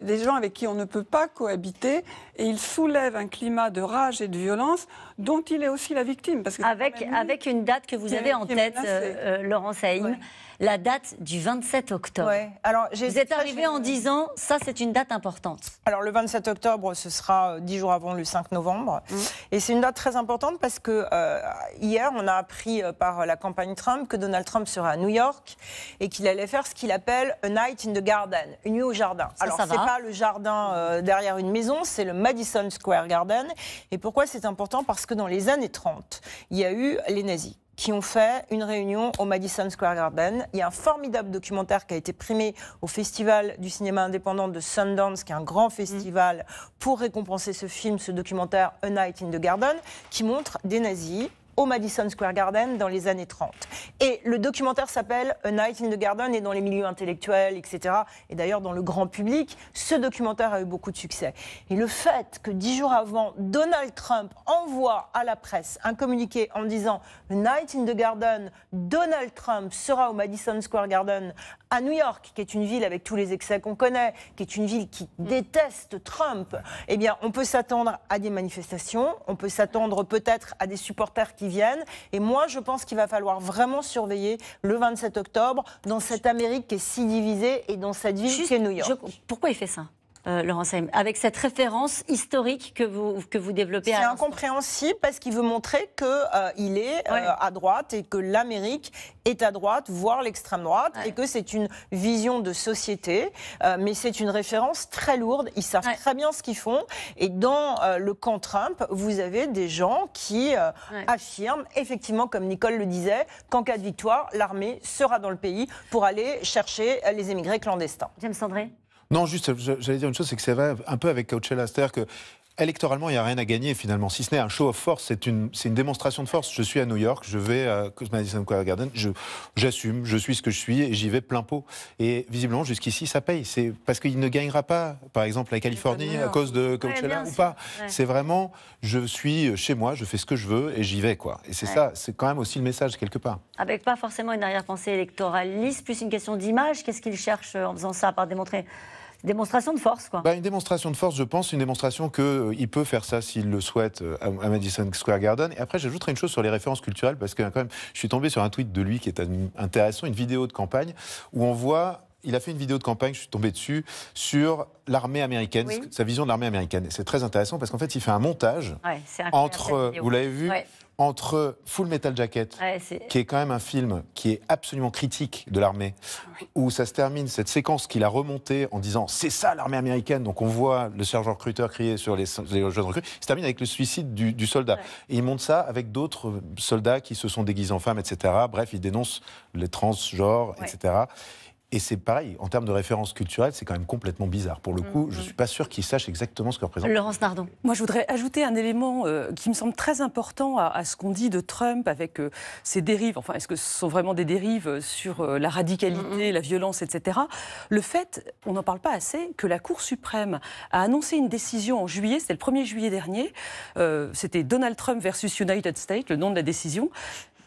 Les gens avec qui on ne peut pas cohabiter et il soulève un climat de rage et de violence dont il est aussi la victime. avec, une date que vous avez en tête, euh, euh, Laurence Haïm. la date du 27 octobre. Alors, vous êtes arrivé en disant, ça c'est une date importante. Alors le 27 octobre, ce sera euh, dix jours avant le 5 novembre. Mmh. Et c'est une date très importante parce que hier, on a appris par la campagne Trump que Donald Trump sera à New York et qu'il allait faire ce qu'il appelle un Night in the Garden, une nuit au jardin. Alors, ce n'est pas le jardin euh, derrière une maison, c'est le Madison Square Garden. Et pourquoi c'est important Parce que dans les années 30, il y a eu les nazis qui ont fait une réunion au Madison Square Garden. Il y a un formidable documentaire qui a été primé au Festival du cinéma indépendant de Sundance, qui est un grand festival pour récompenser ce film, ce documentaire A Night in the Garden, qui montre des nazis au Madison Square Garden dans les années 30. Et le documentaire s'appelle A Night in the Garden et dans les milieux intellectuels, etc. Et d'ailleurs dans le grand public, ce documentaire a eu beaucoup de succès. Et le fait que dix jours avant, Donald Trump envoie à la presse un communiqué en disant A Night in the Garden, Donald Trump sera au Madison Square Garden à New York, qui est une ville avec tous les excès qu'on connaît, qui est une ville qui mm. déteste Trump, eh bien, on peut s'attendre à des manifestations, on peut s'attendre peut-être à des supporters qui viennent. Et moi, je pense qu'il va falloir vraiment surveiller le 27 octobre dans cette Amérique qui est si divisée et dans cette ville qui est New York. pourquoi il fait ça euh, Laurent Saïm, avec cette référence historique que vous, que vous développez C'est incompréhensible parce qu'il veut montrer qu'il euh, est euh, à droite et que l'Amérique est à droite, voire l'extrême droite, et que c'est une vision de société, mais c'est une référence très lourde. Ils savent très bien ce qu'ils font. Et dans le camp Trump, vous avez des gens qui affirment, effectivement, comme Nicole le disait, qu'en cas de victoire, l'armée sera dans le pays pour aller chercher les émigrés clandestins. James Sandré non, juste, j'allais dire une chose, c'est que c'est vrai, un peu avec Coachella, c'est-à-dire que Électoralement, il n'y a rien à gagner finalement, si ce n'est un show of force, c'est une, c'est une démonstration de force. Je suis à New York, je vais à Madison Square Garden, je, j'assume, je suis ce que je suis et j'y vais plein pot. Et visiblement, jusqu'ici, ça paye. C'est parce qu'il ne gagnera pas, par exemple, la Californie à cause de Coachella ou pas. C'est vraiment, je suis chez moi, je fais ce que je veux et j'y vais quoi. Et c'est ça, c'est quand même aussi le message quelque part. Avec pas forcément une arrière-pensée électoraliste, plus une question d'image. Qu'est-ce qu'il cherche euh, en faisant ça, par démontrer Démonstration de force, quoi. Bah, une démonstration de force, je pense, une démonstration qu'il euh, il peut faire ça s'il le souhaite euh, à, Madison Square Garden. Et après, j'ajouterai une chose sur les références culturelles, parce que quand même, je suis tombé sur un tweet de lui qui est intéressant, une vidéo de campagne, où on voit il a fait une vidéo de campagne, je suis tombé dessus, sur l'armée américaine, sa vision de l'armée américaine. C'est très intéressant parce qu'en fait, il fait un montage entre, vous l'avez vu, entre Full Metal Jacket, qui est quand même un film qui est absolument critique de l'armée, où ça se termine, cette séquence qu'il a remontée en disant c'est ça l'armée américaine, donc on voit le sergent recruteur crier sur les, jeunes recrues, se termine avec le suicide du, soldat. Et il monte ça avec d'autres soldats qui se sont déguisés en femmes, etc. Bref, il dénonce les transgenres, etc. Et c'est pareil, en termes de référence culturelle, c'est quand même complètement bizarre. Pour le mm, coup, je ne mm. suis pas sûr qu'ils sachent exactement ce que représente. Laurence Nardon. Moi, je voudrais ajouter un élément euh, qui me semble très important à, ce qu'on dit de Trump avec euh, ses dérives. Enfin, est-ce que ce sont vraiment des dérives euh, sur la radicalité, mm, la violence, etc. Le fait, on n'en parle pas assez, que la Cour suprême a annoncé une décision en juillet, c'était le 1er juillet dernier, c'était Donald Trump versus United States, le nom de la décision,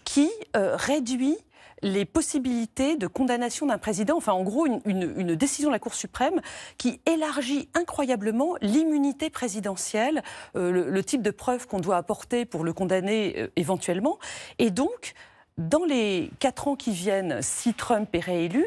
qui réduit les possibilités de condamnation d'un président, enfin en gros une, décision de la Cour suprême qui élargit incroyablement l'immunité présidentielle, euh, le, type de preuve qu'on doit apporter pour le condamner euh, éventuellement. Et donc, dans les quatre ans qui viennent, si Trump est réélu,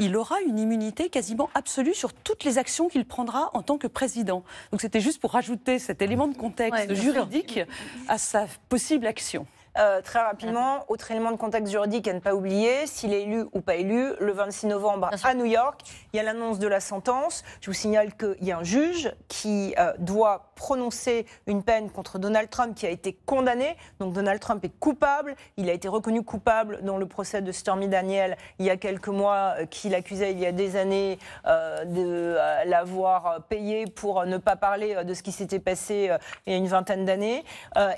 il, aura une immunité quasiment absolue sur toutes les actions qu'il prendra en tant que président. Donc c'était juste pour rajouter cet élément de contexte juridique à sa possible action. Euh, très rapidement, autre élément de contexte juridique à ne pas oublier, s'il est élu ou pas élu, le 26 novembre à New York, il y a l'annonce de la sentence. Je vous signale qu'il y a un juge qui euh, doit prononcer une peine contre Donald Trump qui a été condamné. Donc Donald Trump est coupable. Il a été reconnu coupable dans le procès de Stormy Daniel il y a quelques mois, euh, qu'il qui il y a des années de l'avoir payé pour ne pas parler de ce qui s'était passé il y a une vingtaine d'années.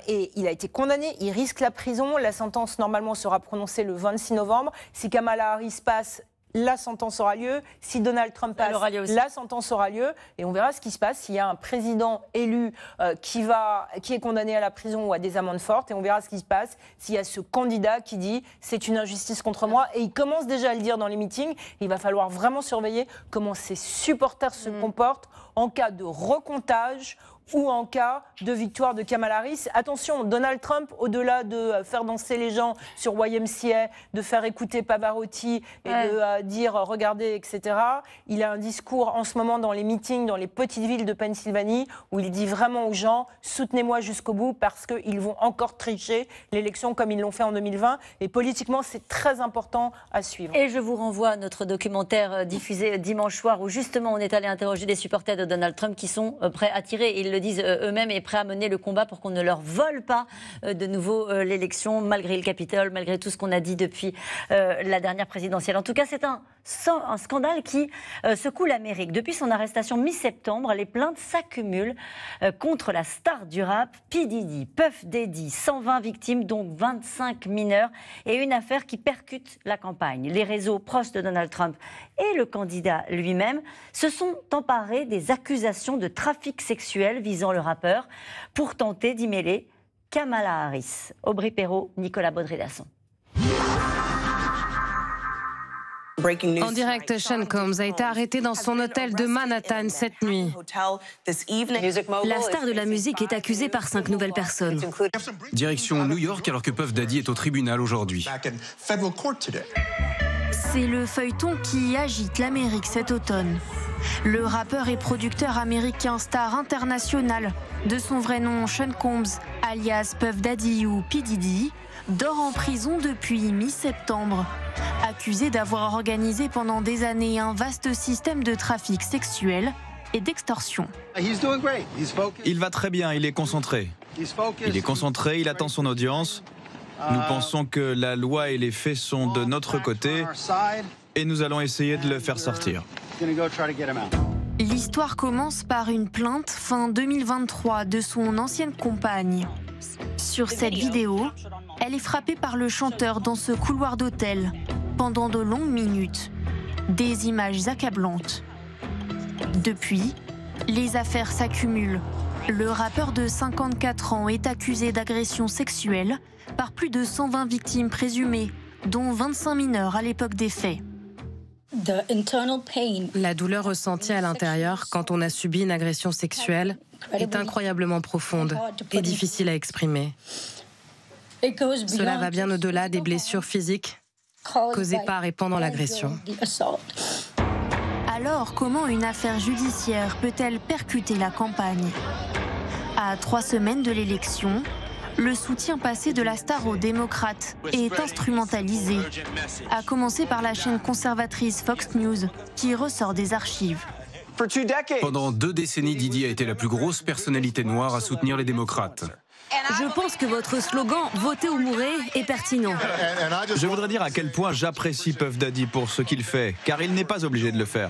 et il a été condamné. Il risque la prison. La sentence, normalement, sera prononcée le 26 novembre. Si Kamala Harris passe, la sentence aura lieu. Si Donald Trump passe, la sentence aura lieu. Et on verra ce qui se passe s'il y a un président élu euh, qui, va, qui est condamné à la prison ou à des amendes fortes. Et on verra ce qui se passe s'il y a ce candidat qui dit c'est une injustice contre moi. Et il commence déjà à le dire dans les meetings. Il va falloir vraiment surveiller comment ses supporters se mm. comportent en cas de recomptage ou en cas de victoire de Kamala Harris. Attention, Donald Trump, au-delà de euh, faire danser les gens sur YMCA, de faire écouter Pavarotti et de euh, dire euh, regardez, etc., il a un discours en ce moment dans les meetings, dans les petites villes de Pennsylvanie, où il dit vraiment aux gens soutenez-moi jusqu'au bout parce qu'ils vont encore tricher l'élection comme ils l'ont fait en 2020. Et politiquement, c'est très important à suivre. Et je vous renvoie à notre documentaire diffusé dimanche soir où justement on est allé interroger des supporters de Donald Trump qui sont prêts à tirer. le disent euh, eux-mêmes et prêts à mener le combat pour qu'on ne leur vole pas euh, de nouveau euh, l'élection, malgré le Capitole, malgré tout ce qu'on a dit depuis la dernière présidentielle. En tout cas, c'est un un scandale qui euh, secoue l'Amérique. Depuis son arrestation mi-septembre, les plaintes s'accumulent euh, contre la star du rap, P. Diddy, Puff Daddy, 120 victimes, dont 25 mineurs, et une affaire qui percute la campagne. Les réseaux proches de Donald Trump et le candidat lui-même se sont emparés des accusations de trafic sexuel visant le rappeur pour tenter d'y mêler Kamala Harris. Aubry Perrault, Nicolas baudry En direct, Sean Combs a été arrêté dans son hôtel de Manhattan cette nuit. La star de la musique est accusée par cinq nouvelles personnes. Direction New York alors que Puff Daddy est au tribunal aujourd'hui. C'est le feuilleton qui agite l'Amérique cet automne. Le rappeur et producteur américain star international, de son vrai nom Sean Combs, alias Puff Daddy ou P. Diddy, dort en prison depuis mi-septembre. Accusé d'avoir organisé pendant des années un vaste système de trafic sexuel et d'extorsion. Il va très bien, il est concentré. Il est concentré, il attend son audience. Nous euh, pensons que la loi et les faits sont de notre côté et nous allons essayer de le faire uh, sortir. L'histoire commence par une plainte fin 2023 de son ancienne compagne. Sur cette hein. vidéo, elle est frappée par le chanteur dans ce couloir d'hôtel pendant de longues minutes. Des images accablantes. Depuis, les affaires s'accumulent. Le rappeur de 54 ans est accusé d'agression sexuelle par plus de 120 victimes présumées, dont 25 mineurs à l'époque des faits. La douleur ressentie à l'intérieur quand on a subi une agression sexuelle est incroyablement profonde et difficile à exprimer. Cela va bien au-delà des blessures physiques causées par et pendant l'agression. Alors, comment une affaire judiciaire peut-elle percuter la campagne À trois semaines de l'élection, le soutien passé de la star aux démocrates est instrumentalisé, à commencer par la chaîne conservatrice Fox News, qui ressort des archives. Pendant deux décennies, Didi a été la plus grosse personnalité noire à soutenir les démocrates. Je pense que votre slogan Votez ou mourrez est pertinent. Je voudrais dire à quel point j'apprécie Puff Daddy pour ce qu'il fait, car il n'est pas obligé de le faire.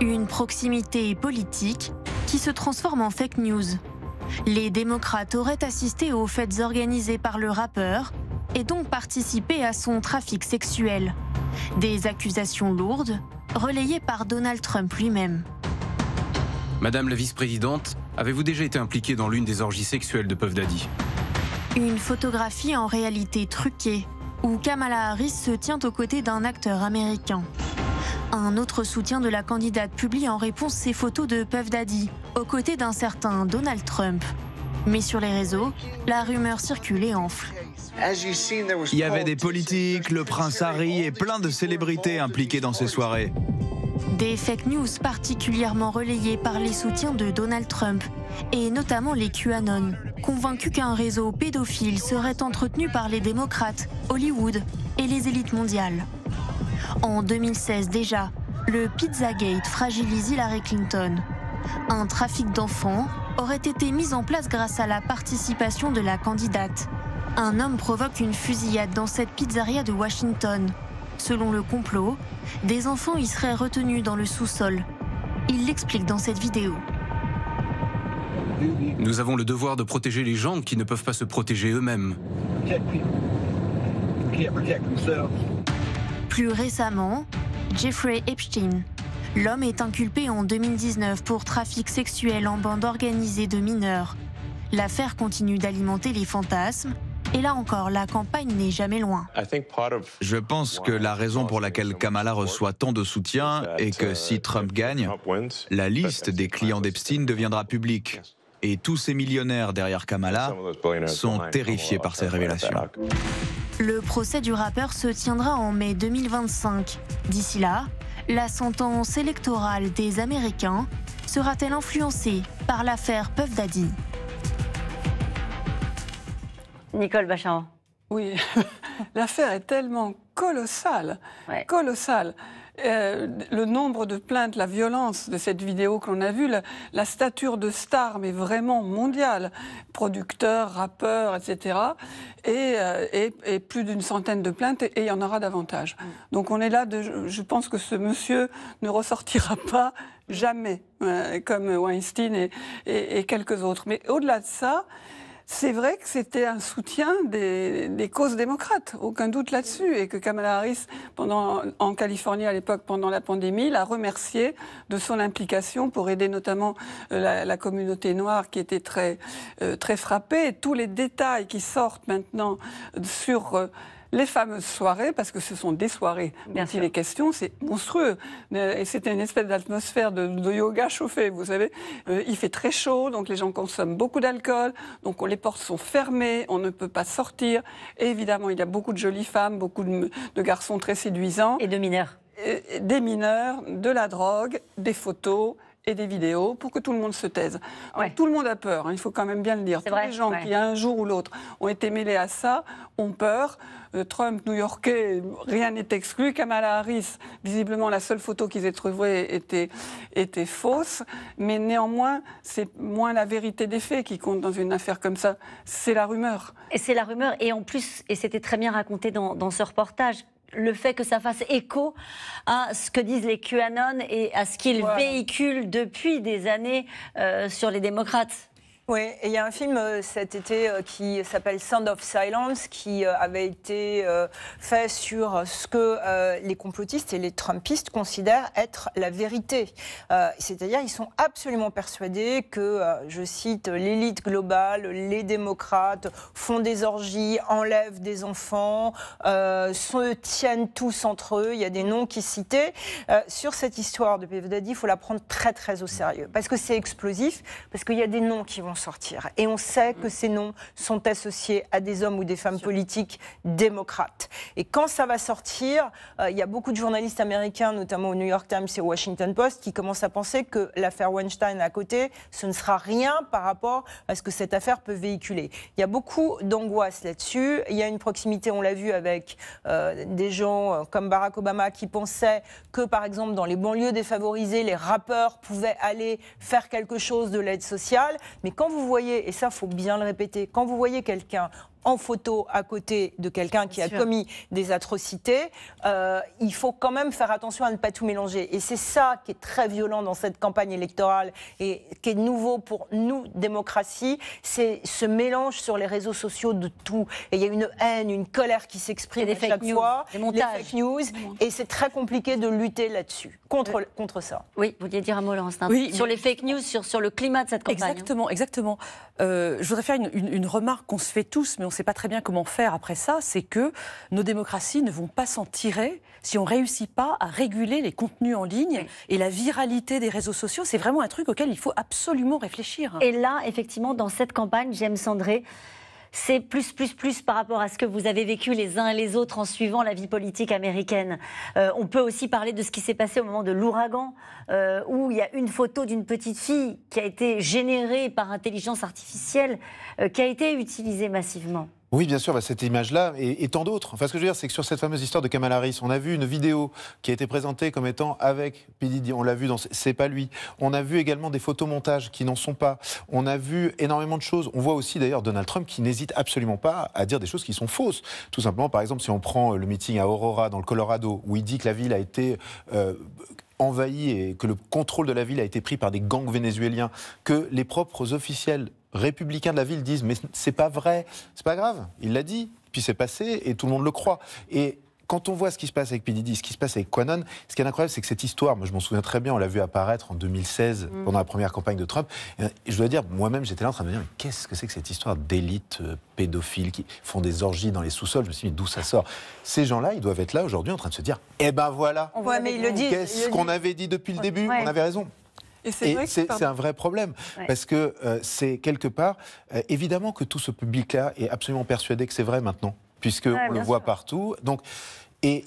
Une proximité politique qui se transforme en fake news. Les démocrates auraient assisté aux fêtes organisées par le rappeur et donc participer à son trafic sexuel. Des accusations lourdes, relayées par Donald Trump lui-même. Madame la vice-présidente, avez-vous déjà été impliquée dans l'une des orgies sexuelles de Puff Daddy Une photographie en réalité truquée, où Kamala Harris se tient aux côtés d'un acteur américain. Un autre soutien de la candidate publie en réponse ses photos de Puff Daddy, aux côtés d'un certain Donald Trump. Mais sur les réseaux, la rumeur circule et enfle. Il y avait des politiques, le prince Harry et plein de célébrités impliquées dans ces soirées. Des fake news particulièrement relayées par les soutiens de Donald Trump et notamment les QAnon, convaincus qu'un réseau pédophile serait entretenu par les démocrates, Hollywood et les élites mondiales. En 2016 déjà, le Pizzagate fragilise la Clinton. Un trafic d'enfants aurait été mis en place grâce à la participation de la candidate, un homme provoque une fusillade dans cette pizzeria de Washington. Selon le complot, des enfants y seraient retenus dans le sous-sol. Il l'explique dans cette vidéo. Nous avons le devoir de protéger les gens qui ne peuvent pas se protéger eux-mêmes. Plus récemment, Jeffrey Epstein. L'homme est inculpé en 2019 pour trafic sexuel en bande organisée de mineurs. L'affaire continue d'alimenter les fantasmes et là encore, la campagne n'est jamais loin. Je pense que la raison pour laquelle Kamala reçoit tant de soutien est que euh, si Trump gagne, la liste des clients d'Epstein deviendra publique. Et tous ces millionnaires derrière Kamala sont terrifiés par ces révélations. Le procès du rappeur se tiendra en mai 2025. D'ici là, la sentence électorale des Américains sera-t-elle influencée par l'affaire Puff Daddy Nicole Bacharan. Oui, l'affaire est tellement colossale, colossale. Euh, le nombre de plaintes, la violence de cette vidéo qu'on a vue, la, stature de star, mais vraiment mondiale, producteur, rappeur, etc. Euh, et, plus d'une centaine de plaintes, et, il y en aura davantage. Mm. Donc on est là, je pense que ce monsieur ne ressortira pas jamais, euh, comme Weinstein et, quelques autres. Mais au-delà de ça, c'est vrai que c'était un soutien des, causes démocrates, aucun doute là-dessus, et que Kamala Harris, en Californie à l'époque, pendant la pandémie, l'a remercié de son implication pour aider notamment euh, la, communauté noire qui était très, euh, très frappée. tous les détails qui sortent maintenant sur euh, les fameuses soirées, parce que ce sont des soirées Bien les questions, est question, c'est monstrueux. Euh, et c'était une espèce d'atmosphère de, yoga chauffé, vous savez. Euh, il fait très chaud, donc les gens consomment beaucoup d'alcool, donc les portes sont fermées, on ne peut pas sortir. évidemment, il y a beaucoup de jolies femmes, beaucoup de garçons très séduisants. Et de mineurs des mineurs, de la drogue, des photos et des vidéos pour que tout le monde se taise. tout le monde a peur, hein, il faut quand même bien le dire. Tous les gens qui, un jour ou l'autre, ont été mêlés à ça, ont peur. Euh, Trump, New-Yorkais, rien n'est exclu. Kamala Harris, visiblement, la seule photo qu'ils aient trouvée était, était fausse. Mais néanmoins, c'est moins la vérité des faits qui compte dans une affaire comme ça. C'est la rumeur. Et c'est la rumeur. Et en plus, et c'était très bien raconté dans, dans ce reportage, le fait que ça fasse écho à ce que disent les QAnon et à ce qu'ils véhiculent depuis des années euh, sur les démocrates oui, et il y a un film euh, cet été euh, qui s'appelle Sound of Silence, qui euh, avait été fait sur ce que les complotistes et les Trumpistes considèrent être la vérité. C'est-à-dire, ils sont absolument persuadés que, je cite, l'élite globale, les démocrates font des orgies, enlèvent des enfants, se tiennent tous entre eux. Il y a des noms qui citaient. sur cette histoire de Pevdadi, il faut la prendre très très au sérieux, parce que c'est explosif, parce qu'il y a des noms qui vont sortir. Et on sait que ces noms sont associés à des hommes ou des femmes politiques démocrates. Et quand ça va sortir, euh, il y a beaucoup de journalistes américains, notamment au New York Times et au Washington Post, qui commencent à penser que l'affaire Weinstein à côté, ce ne sera rien par rapport à ce que cette affaire peut véhiculer. Il y a beaucoup d'angoisse là-dessus. Il y a une proximité, on l'a vu, avec euh, des gens euh, comme Barack Obama qui pensaient que, par exemple, dans les banlieues défavorisées, les rappeurs pouvaient aller faire quelque chose de l'aide sociale. Mais quand quand vous voyez, et ça faut bien le répéter, quand vous voyez quelqu'un en photo à côté de quelqu'un qui a commis des atrocités, euh, il faut quand même faire attention à ne pas tout mélanger. Et c'est ça qui est très violent dans cette campagne électorale et qui est nouveau pour nous, démocratie, c'est ce mélange sur les réseaux sociaux de tout. Et il y a une haine, une colère qui s'exprime à chaque fois, des les fake news, et c'est très compliqué de lutter là-dessus, contre, contre ça. Oui, vous vouliez dire un mot, Laurence, sur les fake news, sur, sur le climat de cette campagne. Exactement, exactement. Euh, je voudrais faire une, une, une remarque qu'on se fait tous, mais on ne sait pas très bien comment faire après ça, c'est que nos démocraties ne vont pas s'en tirer si on ne réussit pas à réguler les contenus en ligne et la viralité des réseaux sociaux. C'est vraiment un truc auquel il faut absolument réfléchir. Et là, effectivement, dans cette campagne, j'aime Sandré c'est plus, plus, plus par rapport à ce que vous avez vécu les uns et les autres en suivant la vie politique américaine. Euh, on peut aussi parler de ce qui s'est passé au moment de l'ouragan, euh, où il y a une photo d'une petite fille qui a été générée par intelligence artificielle, euh, qui a été utilisée massivement. Oui, bien sûr, bah, cette image-là et, tant d'autres. ce que je veux dire, c'est que sur cette fameuse histoire de Kamala Harris, on a vu une vidéo qui a été présentée comme étant avec P. On l'a vu dans C'est pas lui. On a vu également des photomontages qui n'en sont pas. On a vu énormément de choses. On voit aussi d'ailleurs Donald Trump qui n'hésite absolument pas à dire des choses qui sont fausses. Tout simplement, par exemple, si on prend le meeting à Aurora, dans le Colorado, où il dit que la ville a été euh, envahie et que le contrôle de la ville a été pris par des gangs vénézuéliens, que les propres officiels républicains de la ville disent mais c'est pas vrai, c'est pas grave, il l'a dit, puis c'est passé et tout le monde le croit. Et quand on voit ce qui se passe avec PDD, ce qui se passe avec Quanon, ce qui est incroyable, c'est que cette histoire, moi je m'en souviens très bien, on l'a vu apparaître en 2016 mm. pendant la première campagne de Trump. Et je dois dire, moi-même j'étais là en train de me dire, qu'est-ce que c'est que cette histoire d'élite euh, pédophile qui font des orgies dans les sous-sols Je me suis dit, d'où ça sort Ces gens-là, ils doivent être là aujourd'hui en train de se dire, eh ben voilà, qu'est-ce qu'on avait dit depuis le début On avait raison. Et c'est un vrai problème, parce que euh, c'est quelque part, euh, évidemment que tout ce public-là est absolument persuadé que c'est vrai maintenant, puisque on le voit partout. Donc, et,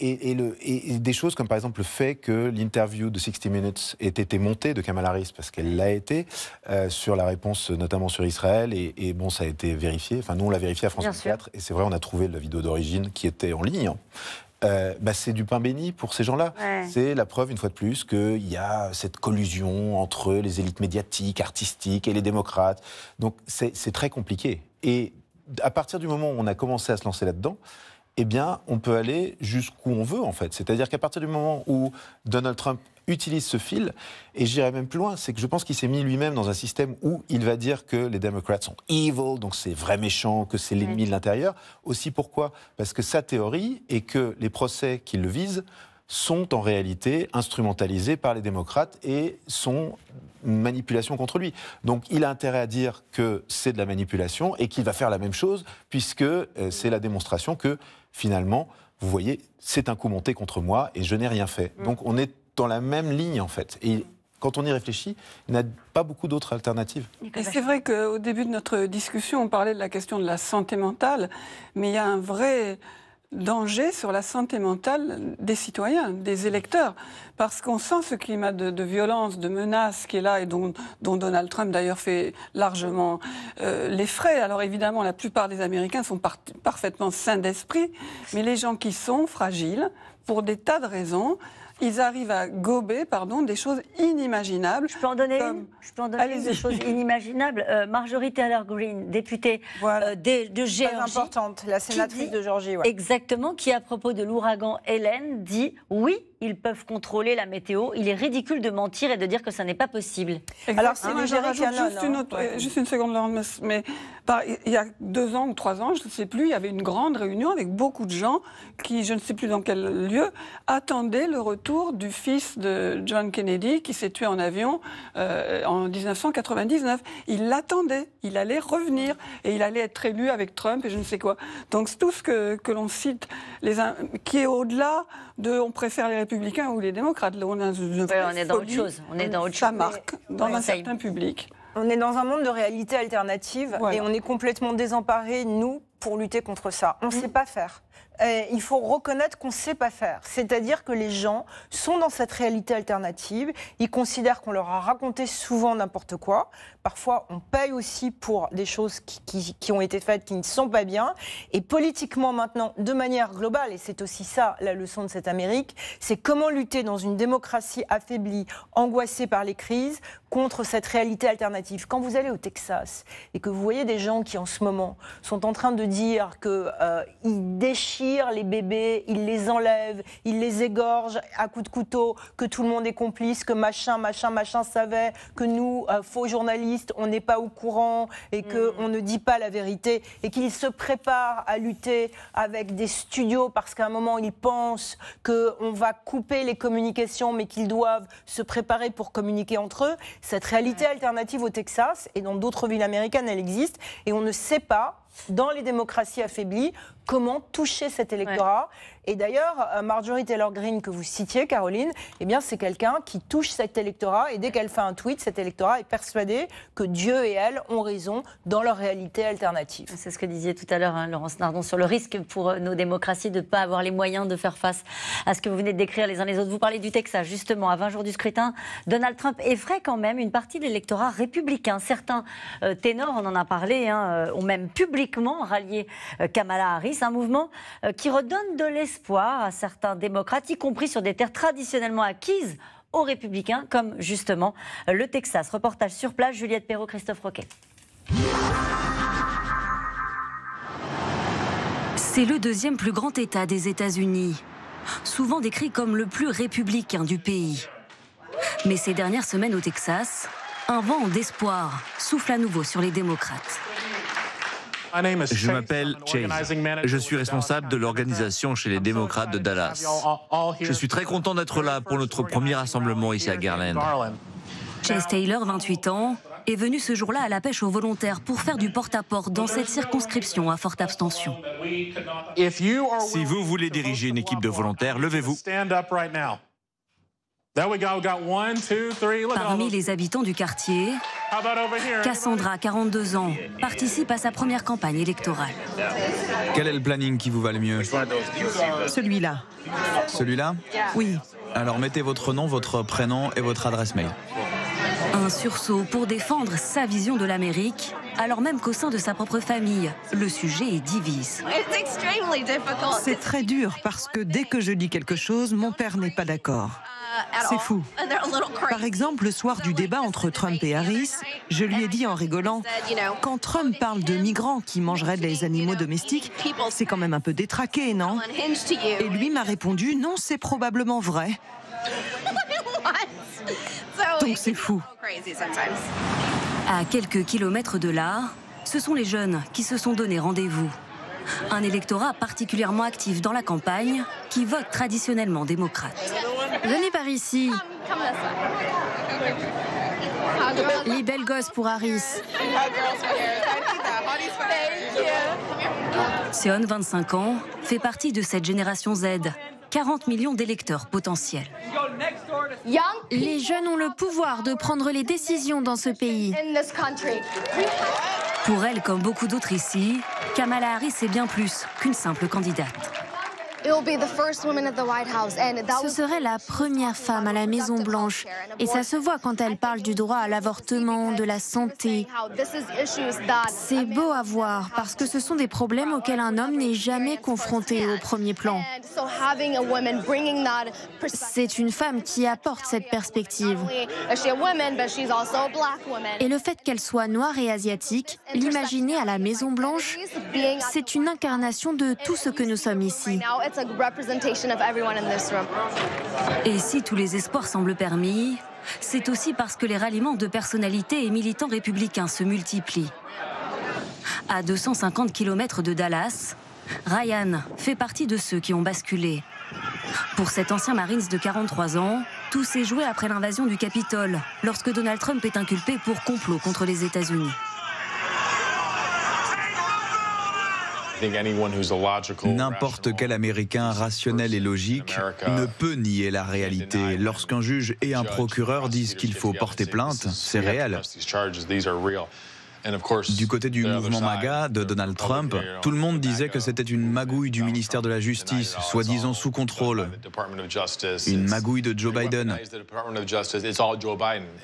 des choses comme par exemple le fait que l'interview de 60 Minutes ait été montée de Kamala Harris, parce qu'elle l'a été, euh, sur la réponse notamment sur Israël, et, bon, ça a été vérifié. Enfin, nous, on l'a vérifié à France 4, et c'est vrai, on a trouvé la vidéo d'origine qui était en ligne, hein. Euh, bah, c'est du pain béni pour ces gens-là. C'est la preuve, une fois de plus, qu'il y a cette collusion entre les élites médiatiques, artistiques et les démocrates. Donc c'est très compliqué. Et à partir du moment où on a commencé à se lancer là-dedans, eh bien, on peut aller jusqu'où on veut, en fait. C'est-à-dire qu'à partir du moment où Donald Trump utilise ce fil, et j'irai même plus loin, c'est que je pense qu'il s'est mis lui-même dans un système où il va dire que les démocrates sont evil, donc c'est vrai méchant, que c'est l'ennemi de l'intérieur. Aussi pourquoi Parce que sa théorie est que les procès qui le visent sont en réalité instrumentalisés par les démocrates et sont une manipulation contre lui. Donc il a intérêt à dire que c'est de la manipulation et qu'il va faire la même chose puisque euh, c'est la démonstration que finalement, vous voyez, c'est un coup monté contre moi et je n'ai rien fait. Mm. Donc on est dans la même ligne en fait. Et quand on y réfléchit, il n'y a pas beaucoup d'autres alternatives. Et c'est vrai qu'au début de notre discussion, on parlait de la question de la santé mentale, mais il y a un vrai danger sur la santé mentale des citoyens, des électeurs, parce qu'on sent ce climat de, violence, de menace qui est là et dont, Donald Trump d'ailleurs fait largement euh, les frais. Alors évidemment, la plupart des Américains sont parfaitement sains d'esprit, mais les gens qui sont fragiles, pour des tas de raisons, ils arrivent à gober pardon, des choses inimaginables. Je peux en donner une Je peux en donner une des choses inimaginables. Euh, Marjorie Taylor Green, députée euh, de, Géorgie. Très importante, la sénatrice de Géorgie. Exactement, qui à propos de l'ouragan Hélène dit oui, ils peuvent contrôler la météo. Il est ridicule de mentir et de dire que ça n'est pas possible. Alors c'est ah, légéré juste, une hein. juste une seconde, mais, bah, il y a deux ans ou trois ans, je ne sais plus, il y avait une grande réunion avec beaucoup de gens qui, je ne sais plus dans quel lieu, attendaient le retour du fils de John Kennedy qui s'est tué en avion euh, en 1999. Il l'attendait, il allait revenir et il allait être élu avec Trump et je ne sais quoi. Donc tout ce que, que l'on cite, les, qui est au-delà de on préfère les républicains ou les démocrates. on, est dans autre chose. On est dans autre marque dans un certain public. On est dans un monde de réalité alternative et on est complètement désemparés, nous, pour lutter contre ça. On ne mmh. sait pas faire. Euh, il faut reconnaître qu'on ne sait pas faire. C'est-à-dire que les gens sont dans cette réalité alternative, ils considèrent qu'on leur a raconté souvent n'importe quoi. Parfois, on paye aussi pour des choses qui, ont été faites qui ne sont pas bien. Et politiquement maintenant, de manière globale, et c'est aussi ça la leçon de cette Amérique, c'est comment lutter dans une démocratie affaiblie, angoissée par les crises, contre cette réalité alternative. Quand vous allez au Texas et que vous voyez des gens qui en ce moment sont en train de dire qu'ils euh, déchirent les bébés, ils les enlèvent, ils les égorgent à coups de couteau, que tout le monde est complice, que machin, machin, machin savait, que nous, euh, faux journalistes, on n'est pas au courant et que hmm. on ne dit pas la vérité et qu'ils se préparent à lutter avec des studios parce qu'à un moment, ils pensent qu'on va couper les communications mais qu'ils doivent se préparer pour communiquer entre eux. Cette réalité alternative au Texas et dans d'autres villes américaines, elle existe et on ne sait pas dans les démocraties affaiblies, comment toucher cet électorat. Et d'ailleurs, euh, Marjorie Taylor Green que vous citiez, Caroline, eh bien c'est quelqu'un qui touche cet électorat et dès qu'elle fait un tweet, cet électorat est persuadé que Dieu et elle ont raison dans leur réalité alternative. C'est ce que disait tout à l'heure, hein, Laurence Nardon, sur le risque pour euh, nos démocraties de ne pas avoir les moyens de faire face à ce que vous venez de décrire les uns les autres. Vous parlez du Texas, justement, à 20 jours du scrutin, Donald Trump effraie quand même une partie de l'électorat républicain. Certains euh, ténors, on en a parlé, hein, ont même publiquement rallié Kamala Harris un mouvement euh, qui redonne de l'espoir à certains démocrates, y compris sur des terres traditionnellement acquises aux républicains, comme justement euh, le Texas. Reportage sur place, Juliette Perrault, Christophe Roquet. C'est le deuxième plus grand État des États-Unis, souvent décrit comme le plus républicain du pays. Mais ces dernières semaines au Texas, un vent d'espoir souffle à nouveau sur les démocrates. Je m'appelle Chase. Je suis responsable de l'organisation chez les démocrates de Dallas. Je suis très content d'être là pour notre premier rassemblement ici à Garland. Chase Taylor, 28 ans, est venu ce jour-là à la pêche aux volontaires pour faire du porte-à-porte -porte dans cette circonscription à forte abstention. Si vous voulez diriger une équipe de volontaires, levez-vous. Parmi les habitants du quartier, Cassandra, 42 ans, participe à sa première campagne électorale. Quel est le planning qui vous va le mieux Celui-là. Celui-là Oui. Alors mettez votre nom, votre prénom et votre adresse mail. Un sursaut pour défendre sa vision de l'Amérique, alors même qu'au sein de sa propre famille, le sujet est divise. C'est très dur parce que dès que je dis quelque chose, mon père n'est pas d'accord. C'est fou. Par exemple, le soir du débat entre Trump et Harris, je lui ai dit en rigolant, quand Trump parle de migrants qui mangeraient des animaux domestiques, c'est quand même un peu détraqué, non Et lui m'a répondu, non, c'est probablement vrai. Donc c'est fou. À quelques kilomètres de là, ce sont les jeunes qui se sont donné rendez-vous un électorat particulièrement actif dans la campagne qui vote traditionnellement démocrate. Venez par ici. Les belles gosses pour Harris. Sion, 25 ans, fait partie de cette génération Z 40 millions d'électeurs potentiels. Les jeunes ont le pouvoir de prendre les décisions dans ce pays. Pour elle, comme beaucoup d'autres ici, Kamala Harris est bien plus qu'une simple candidate. Ce serait la première femme à la Maison Blanche et ça se voit quand elle parle du droit à l'avortement, de la santé. C'est beau à voir parce que ce sont des problèmes auxquels un homme n'est jamais confronté au premier plan. C'est une femme qui apporte cette perspective. Et le fait qu'elle soit noire et asiatique, l'imaginer à la Maison Blanche, c'est une incarnation de tout ce que nous sommes ici. Et si tous les espoirs semblent permis, c'est aussi parce que les ralliements de personnalités et militants républicains se multiplient. À 250 km de Dallas, Ryan fait partie de ceux qui ont basculé. Pour cet ancien Marines de 43 ans, tout s'est joué après l'invasion du Capitole, lorsque Donald Trump est inculpé pour complot contre les États-Unis. N'importe quel Américain rationnel et logique ne peut nier la réalité. Lorsqu'un juge et un procureur disent qu'il faut porter plainte, c'est réel. Du côté du mouvement MAGA de Donald Trump, tout le monde disait que c'était une magouille du ministère de la Justice, soi-disant sous contrôle. Une magouille de Joe Biden.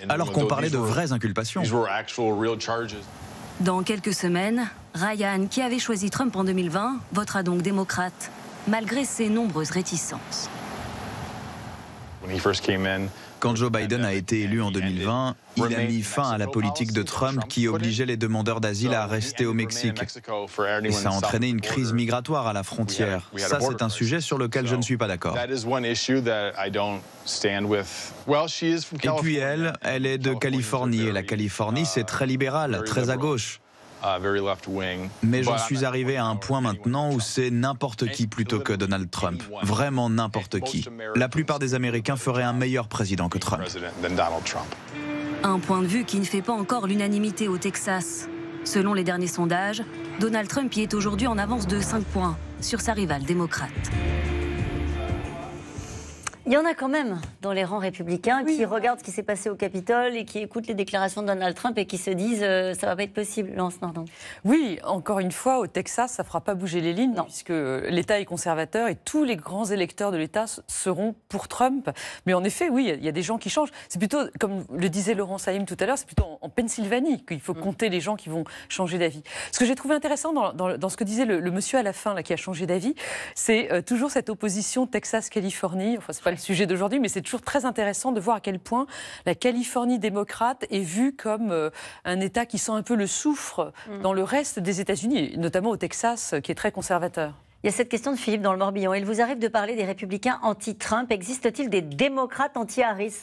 Alors qu'on parlait de vraies inculpations. Dans quelques semaines, Ryan, qui avait choisi Trump en 2020, votera donc démocrate, malgré ses nombreuses réticences. Quand Joe Biden a été élu en 2020, il a mis fin à la politique de Trump qui obligeait les demandeurs d'asile à rester au Mexique. Et ça a entraîné une crise migratoire à la frontière. Ça, c'est un sujet sur lequel je ne suis pas d'accord. Et puis elle, elle est de Californie et la Californie, c'est uh, très libéral, très à gauche. Mais j'en suis arrivé à un point maintenant où c'est n'importe qui plutôt que Donald Trump. Vraiment n'importe qui. La plupart des Américains feraient un meilleur président que Trump. Un point de vue qui ne fait pas encore l'unanimité au Texas. Selon les derniers sondages, Donald Trump y est aujourd'hui en avance de 5 points sur sa rivale démocrate. Il y en a quand même dans les rangs républicains qui regardent ce qui s'est passé au Capitole et qui écoutent les déclarations de Donald Trump et qui se disent euh, ça va pas être possible, Lance Nardon. Oui, encore une fois, au Texas, ça fera pas bouger les lignes puisque l'État est conservateur et tous les grands électeurs de l'État seront pour Trump. Mais en effet, oui, il y a des gens qui changent. C'est plutôt, comme le disait Laurent Saïm tout à l'heure, c'est plutôt en, Pennsylvanie qu'il faut mm. compter les gens qui vont changer d'avis. Ce que j'ai trouvé intéressant dans, ce que disait le, monsieur à la fin là, qui a changé d'avis, c'est euh, toujours cette opposition Texas-Californie. Enfin, le sujet d'aujourd'hui, mais c'est toujours très intéressant de voir à quel point la Californie démocrate est vue comme euh, un État qui sent un peu le soufre mm. dans le reste des États-Unis, notamment au Texas, euh, qui est très conservateur. Il y a cette question de Philippe dans le Morbihan. Il vous arrive de parler des républicains anti-Trump. Existe-t-il des démocrates anti-Harris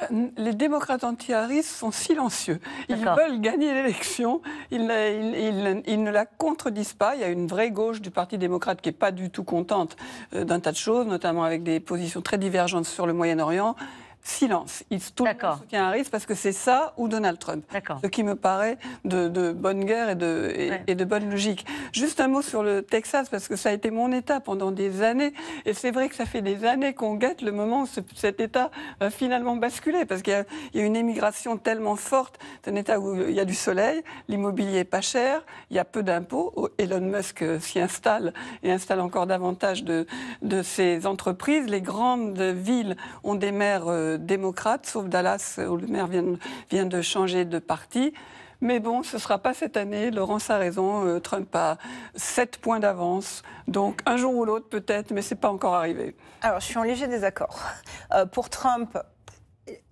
euh, les démocrates anti aristes sont silencieux. Ils veulent gagner l'élection. ils, ne la contredisent pas. Il y a une vraie gauche du Parti démocrate qui n'est pas du tout contente euh, d'un tas de choses, notamment avec des positions très divergentes sur le Moyen-Orient, silence. Il, tout le monde soutient Harris parce que c'est ça ou Donald Trump. Ce qui me paraît de, bonne guerre et de, et, de, bonne logique. Juste un mot sur le Texas parce que ça a été mon État pendant des années. Et c'est vrai que ça fait des années qu'on guette le moment où cet État a finalement basculé. parce qu'il y, a une émigration tellement forte. C'est un État où il y a du soleil, l'immobilier est pas cher, il y a peu d'impôts. Oh, Elon Musk euh, s'y installe et installe encore davantage de, de ses entreprises. Les grandes villes ont des maires. Euh, démocrate, sauf Dallas, où le maire vient, de changer de parti. Mais bon, ce ne sera pas cette année. Laurence a raison. Euh, Trump a 7 points d'avance. Donc, un jour ou l'autre, peut-être, mais ce n'est pas encore arrivé. Alors, je suis en léger désaccord. Euh, pour Trump,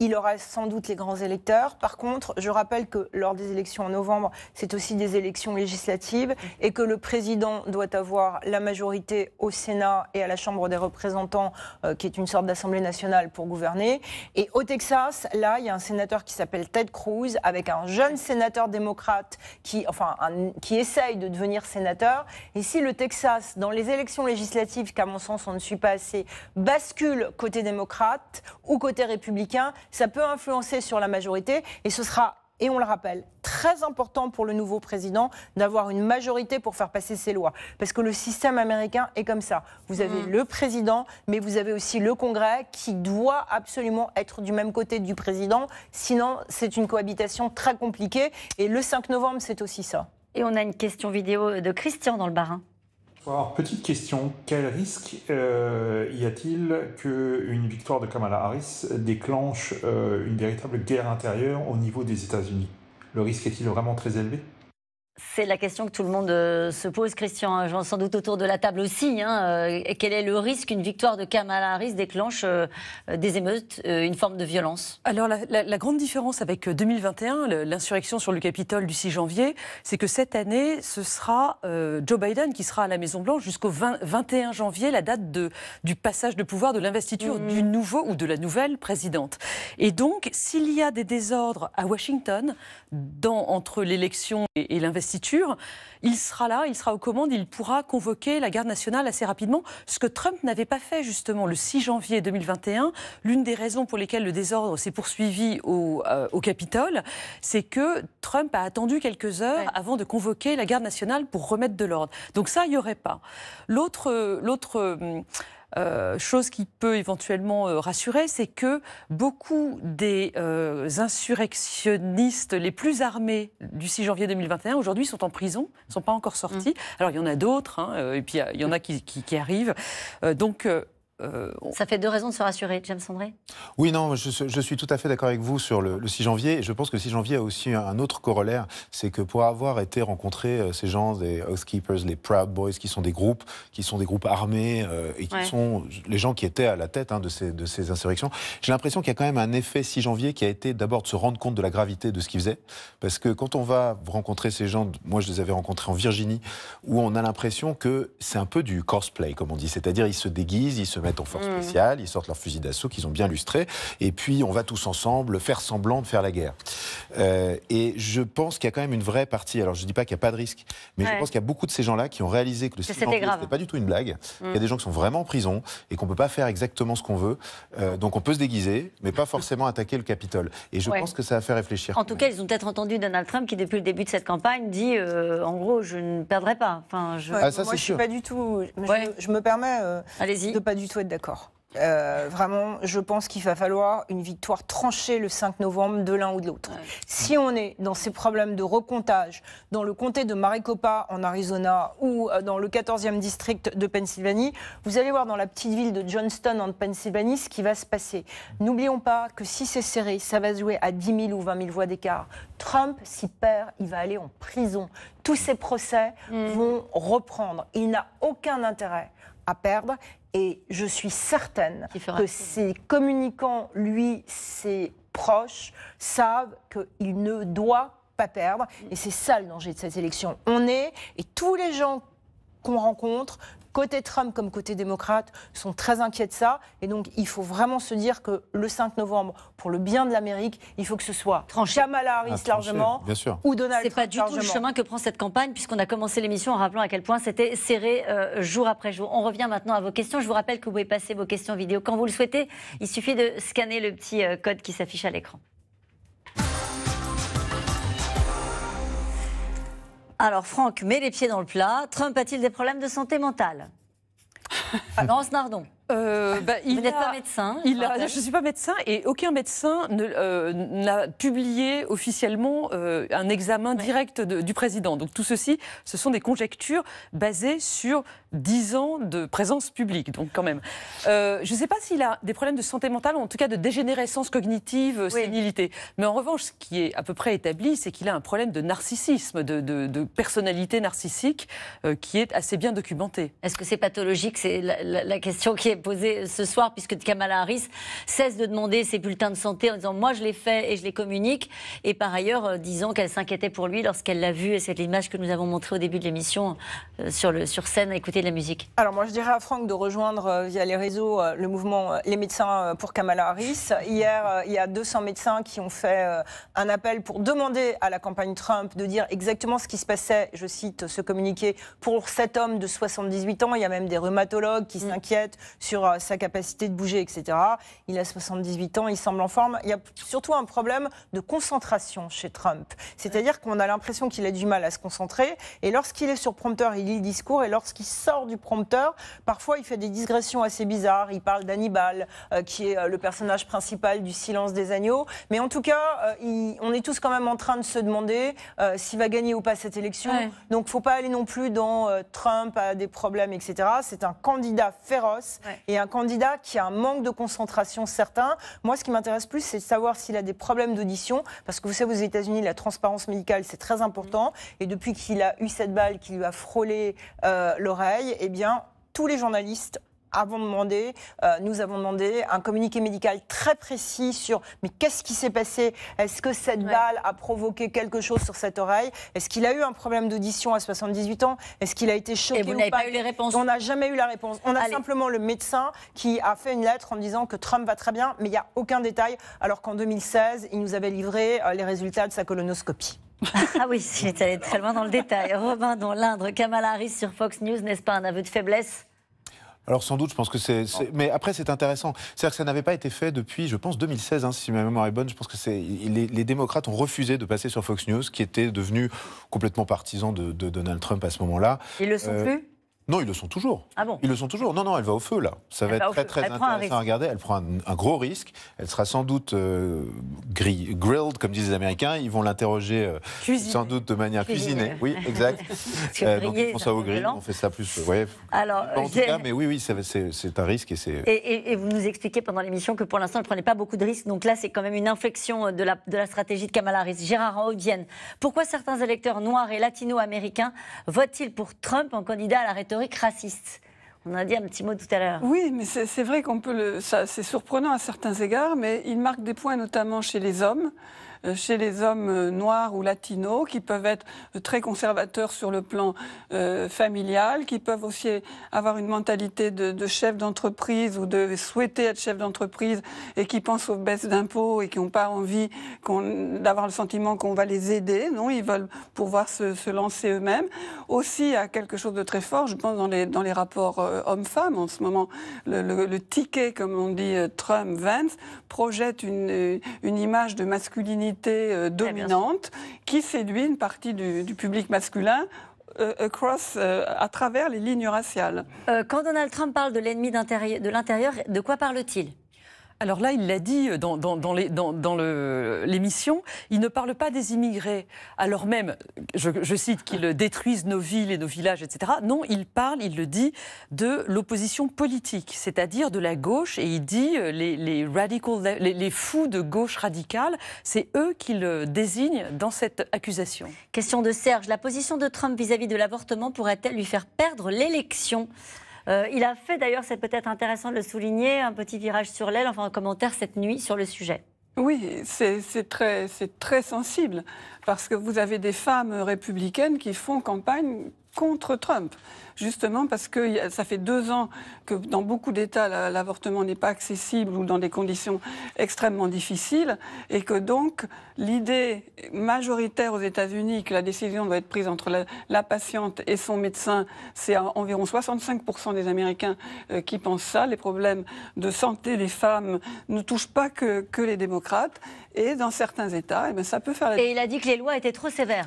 il aura sans doute les grands électeurs. Par contre, je rappelle que lors des élections en novembre, c'est aussi des élections législatives et que le président doit avoir la majorité au Sénat et à la Chambre des représentants, euh, qui est une sorte d'Assemblée nationale pour gouverner. Et au Texas, là, il y a un sénateur qui s'appelle Ted Cruz, avec un jeune sénateur démocrate qui, enfin, qui essaye de devenir sénateur. Et si le Texas, dans les élections législatives, qu'à mon sens on ne suit pas assez, bascule côté démocrate ou côté républicain, ça peut influencer sur la majorité et ce sera et on le rappelle, très important pour le nouveau président d'avoir une majorité pour faire passer ses lois. Parce que le système américain est comme ça. Vous avez mm. le président, mais vous avez aussi le Congrès qui doit absolument être du même côté du président. Sinon, c'est une cohabitation très compliquée. Et le 5 novembre, c'est aussi ça. Et on a une question vidéo de Christian dans le Barin. Alors, petite question, quel risque euh, y a-t-il qu'une victoire de Kamala Harris déclenche euh, une véritable guerre intérieure au niveau des États-Unis Le risque est-il vraiment très élevé c'est la question que tout le monde euh, se pose, Christian, hein. sans doute autour de la table aussi. Hein, euh, quel est le risque qu'une victoire de Kamala Harris déclenche euh, des émeutes, une forme de violence Alors la, grande différence avec 2021, l'insurrection sur le Capitole du 6 janvier, c'est que cette année, ce sera Joe Biden qui sera à la Maison-Blanche jusqu'au 21 janvier, la date du passage de pouvoir, de l'investiture mmh. du nouveau ou de la nouvelle présidente. Et donc, s'il y a des désordres à Washington, dans, entre l'élection et, l'investiture, il sera là, il sera aux commandes, il pourra convoquer la garde nationale assez rapidement, ce que Trump n'avait pas fait justement le 6 janvier 2021. L'une des raisons pour lesquelles le désordre s'est poursuivi au, euh, Capitole, c'est que Trump a attendu quelques heures avant de convoquer la garde nationale pour remettre de l'ordre. Donc ça, il n'y aurait pas. l'autre hum, euh, chose qui peut éventuellement euh, rassurer, c'est que beaucoup des euh, insurrectionnistes les plus armés du 6 janvier 2021 aujourd'hui sont en prison, ne sont pas encore sortis. Mm. Alors il y en a d'autres, hein, et puis il y en a qui, qui arrivent. donc euh, Ça fait deux raisons de se rassurer, James Sandré Oui, non, je, suis tout à fait d'accord avec vous sur le, 6 janvier. je pense que le 6 janvier a aussi un autre corollaire, c'est que pour avoir été rencontrer euh, ces gens, les Housekeepers, les Proud Boys, qui sont des groupes, qui sont des groupes armés euh, et qui sont les gens qui étaient à la tête hein, de, ces, de ces insurrections, j'ai l'impression qu'il y a quand même un effet 6 janvier qui a été d'abord de se rendre compte de la gravité de ce qu'ils faisaient. Parce que quand on va rencontrer ces gens, moi je les avais rencontrés en Virginie, où on a l'impression que c'est un peu du cosplay, comme on dit. C'est-à-dire ils se déguisent, ils se en force mmh. spéciale, ils sortent leurs fusils d'assaut qu'ils ont bien lustrés, et puis on va tous ensemble faire semblant de faire la guerre. Euh, et je pense qu'il y a quand même une vraie partie, alors je ne dis pas qu'il n'y a pas de risque, mais je pense qu'il y a beaucoup de ces gens-là qui ont réalisé que le 6 n'était pas du tout une blague, il y a mmh. des gens qui sont vraiment en prison et qu'on ne peut pas faire exactement ce qu'on veut, euh, donc on peut se déguiser, mais pas forcément attaquer le Capitole. Et je pense que ça a fait réfléchir. En tout cas, ils ont peut-être entendu Donald Trump qui, depuis le début de cette campagne, dit euh, en gros, je ne perdrai pas. Enfin, je... Ah, je ne suis pas du tout. Je, me permets de pas du tout d'accord. Euh, vraiment, je pense qu'il va falloir une victoire tranchée le 5 novembre de l'un ou de l'autre. Si on est dans ces problèmes de recomptage dans le comté de Maricopa en Arizona ou euh, dans le 14e district de Pennsylvanie, vous allez voir dans la petite ville de Johnston en Pennsylvanie ce qui va se passer. N'oublions pas que si c'est serré, ça va jouer à 10 000 ou 20 000 voix d'écart. Trump, s'il perd, il va aller en prison. Tous ces procès mm. vont reprendre. Il n'a aucun intérêt perdre. Et je suis certaine que ses communicants, lui, ses proches, savent qu'il ne doit pas perdre. Et c'est ça le danger de cette élection. On est, et tous les gens qu'on rencontre côté Trump comme côté démocrate, sont très inquiets de ça. Et donc, il faut vraiment se dire que le 5 novembre, pour le bien de l'Amérique, il faut que ce soit tranché. Kamala Harris ah, largement ou Donald Trump. C'est pas du tout le chemin que prend cette campagne, puisqu'on a commencé l'émission en rappelant à quel point c'était serré euh, jour après jour. On revient maintenant à vos questions. Je vous rappelle que vous pouvez passer vos questions vidéo quand vous le souhaitez. Il suffit de scanner le petit euh, code qui s'affiche à l'écran. Alors Franck met les pieds dans le plat. Trump a-t-il des problèmes de santé mentale Laurence ah Nardon. Euh, ah, bah, il Vous n'êtes pas médecin Je ne suis pas médecin et aucun médecin euh, n'a publié officiellement euh, un examen direct du président. Donc tout ceci, ce sont des conjectures basées sur 10 ans de présence publique. Donc quand même. je ne sais pas s'il a des problèmes de santé mentale ou en tout cas de dégénérescence cognitive, sénilité. Mais en revanche, ce qui est à peu près établi, c'est qu'il a un problème de narcissisme, de, personnalité narcissique qui est assez bien documenté. Est-ce que c'est pathologique C'est la question qui est posé ce soir, puisque Kamala Harris cesse de demander ses bulletins de santé en disant Moi, je les fais et je les communique. Et par ailleurs, euh, disant qu'elle s'inquiétait pour lui lorsqu'elle l'a vu. Et c'est l'image que nous avons montrée au début de l'émission euh, sur, le, sur scène à écouter de la musique. Alors, moi, je dirais à Franck de rejoindre euh, via les réseaux le mouvement Les médecins pour Kamala Harris. Hier, il y a 200 médecins qui ont fait un appel pour demander à la campagne Trump de dire exactement ce qui se passait, je cite ce communiqué, pour cet homme de 78 ans. Il y a même des rhumatologues qui mm. s'inquiètent sur euh, sa capacité de bouger, etc. Il a 78 ans, il semble en forme. Il y a surtout un problème de concentration chez Trump. C'est-à-dire qu'on a l'impression qu'il a du mal à se concentrer. Et lorsqu'il est sur prompteur, il lit le discours. Et lorsqu'il sort du prompteur, parfois il fait des digressions assez bizarres. Il parle d'Hannibal, euh, qui est euh, le personnage principal du Silence des agneaux. Mais en tout cas, on est tous quand même en train de se demander s'il va gagner ou pas cette élection. il Donc, faut pas aller non plus dans Trump a des problèmes, etc. C'est un candidat féroce et un candidat qui a un manque de concentration certain. Moi, ce qui m'intéresse plus, c'est de savoir s'il a des problèmes d'audition, parce que vous savez, aux États-Unis, la transparence médicale, c'est très important. Mm. Et depuis qu'il a eu cette balle qui lui a frôlé euh, l'oreille, eh bien, tous les journalistes avons demandé, euh, nous avons demandé un communiqué médical très précis sur mais qu'est-ce qui s'est passé Est-ce que cette balle a provoqué quelque chose sur cette oreille Est-ce qu'il a eu un problème d'audition à 78 ans Est-ce qu'il a été choqué Et vous n'avez pas, eu les réponses On n'a jamais eu la réponse. On a simplement le médecin qui a fait une lettre en disant que Trump va très bien, mais il n'y a aucun détail, alors qu'en 2016, il nous avait livré euh, les résultats de sa colonoscopie. ah oui, il allé très loin dans le détail. Robin dans l'Indre, Kamala Harris sur Fox News, n'est-ce pas un aveu de faiblesse alors sans doute, je pense que c'est. Ah. Mais après, c'est intéressant. C'est-à-dire que ça n'avait pas été fait depuis, je pense, 2016, hein, si ma mémoire est bonne. Je pense que les, démocrates ont refusé de passer sur Fox News, qui était devenu complètement partisan de, Donald Trump à ce moment-là. Ils le sont euh, plus non, ils le sont toujours. Ah bon Ils le sont toujours. Non, non, elle va au feu là. Ça va être très très intéressant à regarder. Elle prend un, gros risque. Elle sera sans doute euh, grilled, comme disent les Américains. Ils vont l'interroger euh, sans doute de manière cuisinée. Oui, exact. Euh, donc ils font ça au grill. On fait ça plus. Ouais, Alors, en tout cas, mais oui, oui, c'est un risque et c'est. Et, vous nous expliquez pendant l'émission que pour l'instant, elle prenait pas beaucoup de risques. Donc là, c'est quand même une inflexion de la, de la stratégie de Kamala Harris. Gérard Haudienne, pourquoi certains électeurs noirs et latino-américains votent-ils pour Trump en candidat à la rhétorique raciste. On a dit un petit mot tout à l'heure. Oui, mais c'est vrai qu'on peut le. C'est surprenant à certains égards, mais il marque des points, notamment chez les hommes. Euh, chez les hommes euh, noirs ou latinos, qui peuvent être euh, très conservateurs sur le plan familial, qui peuvent aussi avoir une mentalité de, chef d'entreprise ou de souhaiter être chef d'entreprise et qui pensent aux baisses d'impôts et qui n'ont pas envie d'avoir le sentiment qu'on va les aider. Non, ils veulent pouvoir se, se lancer eux-mêmes. Aussi, à quelque chose de très fort, je pense, dans les, dans les rapports hommes-femmes en ce moment. Le, ticket, comme on dit, Trump-Vance, projette une, une image de masculinité euh, eh dominante qui séduit une partie du, public masculin euh, Across, euh, à travers les lignes raciales. quand Donald Trump parle de l'ennemi de l'intérieur, de quoi parle-t-il alors là, il l'a dit euh, dans, l'émission, il ne parle pas des immigrés, alors même, je, cite, qu'ils détruisent nos villes et nos villages, etc. Non, il parle, il le dit, de l'opposition politique, c'est-à-dire de la gauche, et il dit euh, les, les, fous de gauche radicale, c'est eux qu'il euh, désigne dans cette accusation. Question de Serge, la position de Trump vis à -vis de l'avortement pourrait-elle lui faire perdre l'élection euh, il a fait d'ailleurs, c'est peut-être intéressant de le souligner, un petit virage sur l'aile, enfin un commentaire cette nuit sur le sujet. Oui, c'est très sensible, parce que vous avez des femmes républicaines qui font campagne contre Trump justement parce que ça fait deux ans que dans beaucoup d'États, l'avortement n'est pas accessible ou dans des conditions extrêmement difficiles, et que donc l'idée majoritaire aux États-Unis que la décision doit être prise entre la, patiente et son médecin, c'est environ 65% des Américains euh, qui pensent ça. Les problèmes de santé des femmes ne touchent pas que, les démocrates, et dans certains États, eh ben, ça peut faire Et il a dit que les lois étaient trop sévères.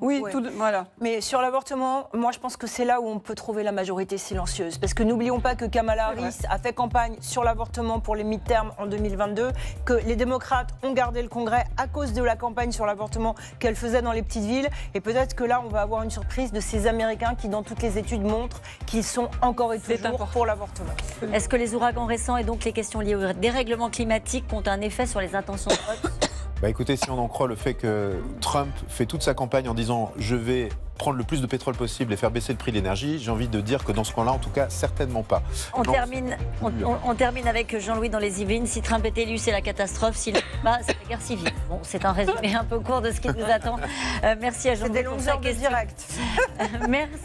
Oui, tout voilà. Mais sur l'avortement, moi je pense que c'est là où on peut trouver la majorité silencieuse. Parce que n'oublions pas que Kamala Harris a fait campagne sur l'avortement pour les mi-termes en 2022, que les démocrates ont gardé le Congrès à cause de la campagne sur l'avortement qu'elle faisait dans les petites villes. Et peut-être que là, on va avoir une surprise de ces Américains qui, dans toutes les études, montrent qu'ils sont encore et toujours pour l'avortement. Est-ce que les ouragans récents et donc les questions liées au dérèglement climatique ont un effet sur les intentions de vote bah écoutez, si on en croit le fait que Trump fait toute sa campagne en disant je vais prendre le plus de pétrole possible et faire baisser le prix de l'énergie, j'ai envie de dire que dans ce point là en tout cas, certainement pas. On, termine, on, termine avec Jean-Louis dans les Yvelines. Si Trump est élu, c'est la catastrophe. S'il pas, c'est la guerre civile. Bon, c'est un résumé un peu court de ce qui nous attend. Euh, merci à Jean-Louis pour sa question. Direct. merci.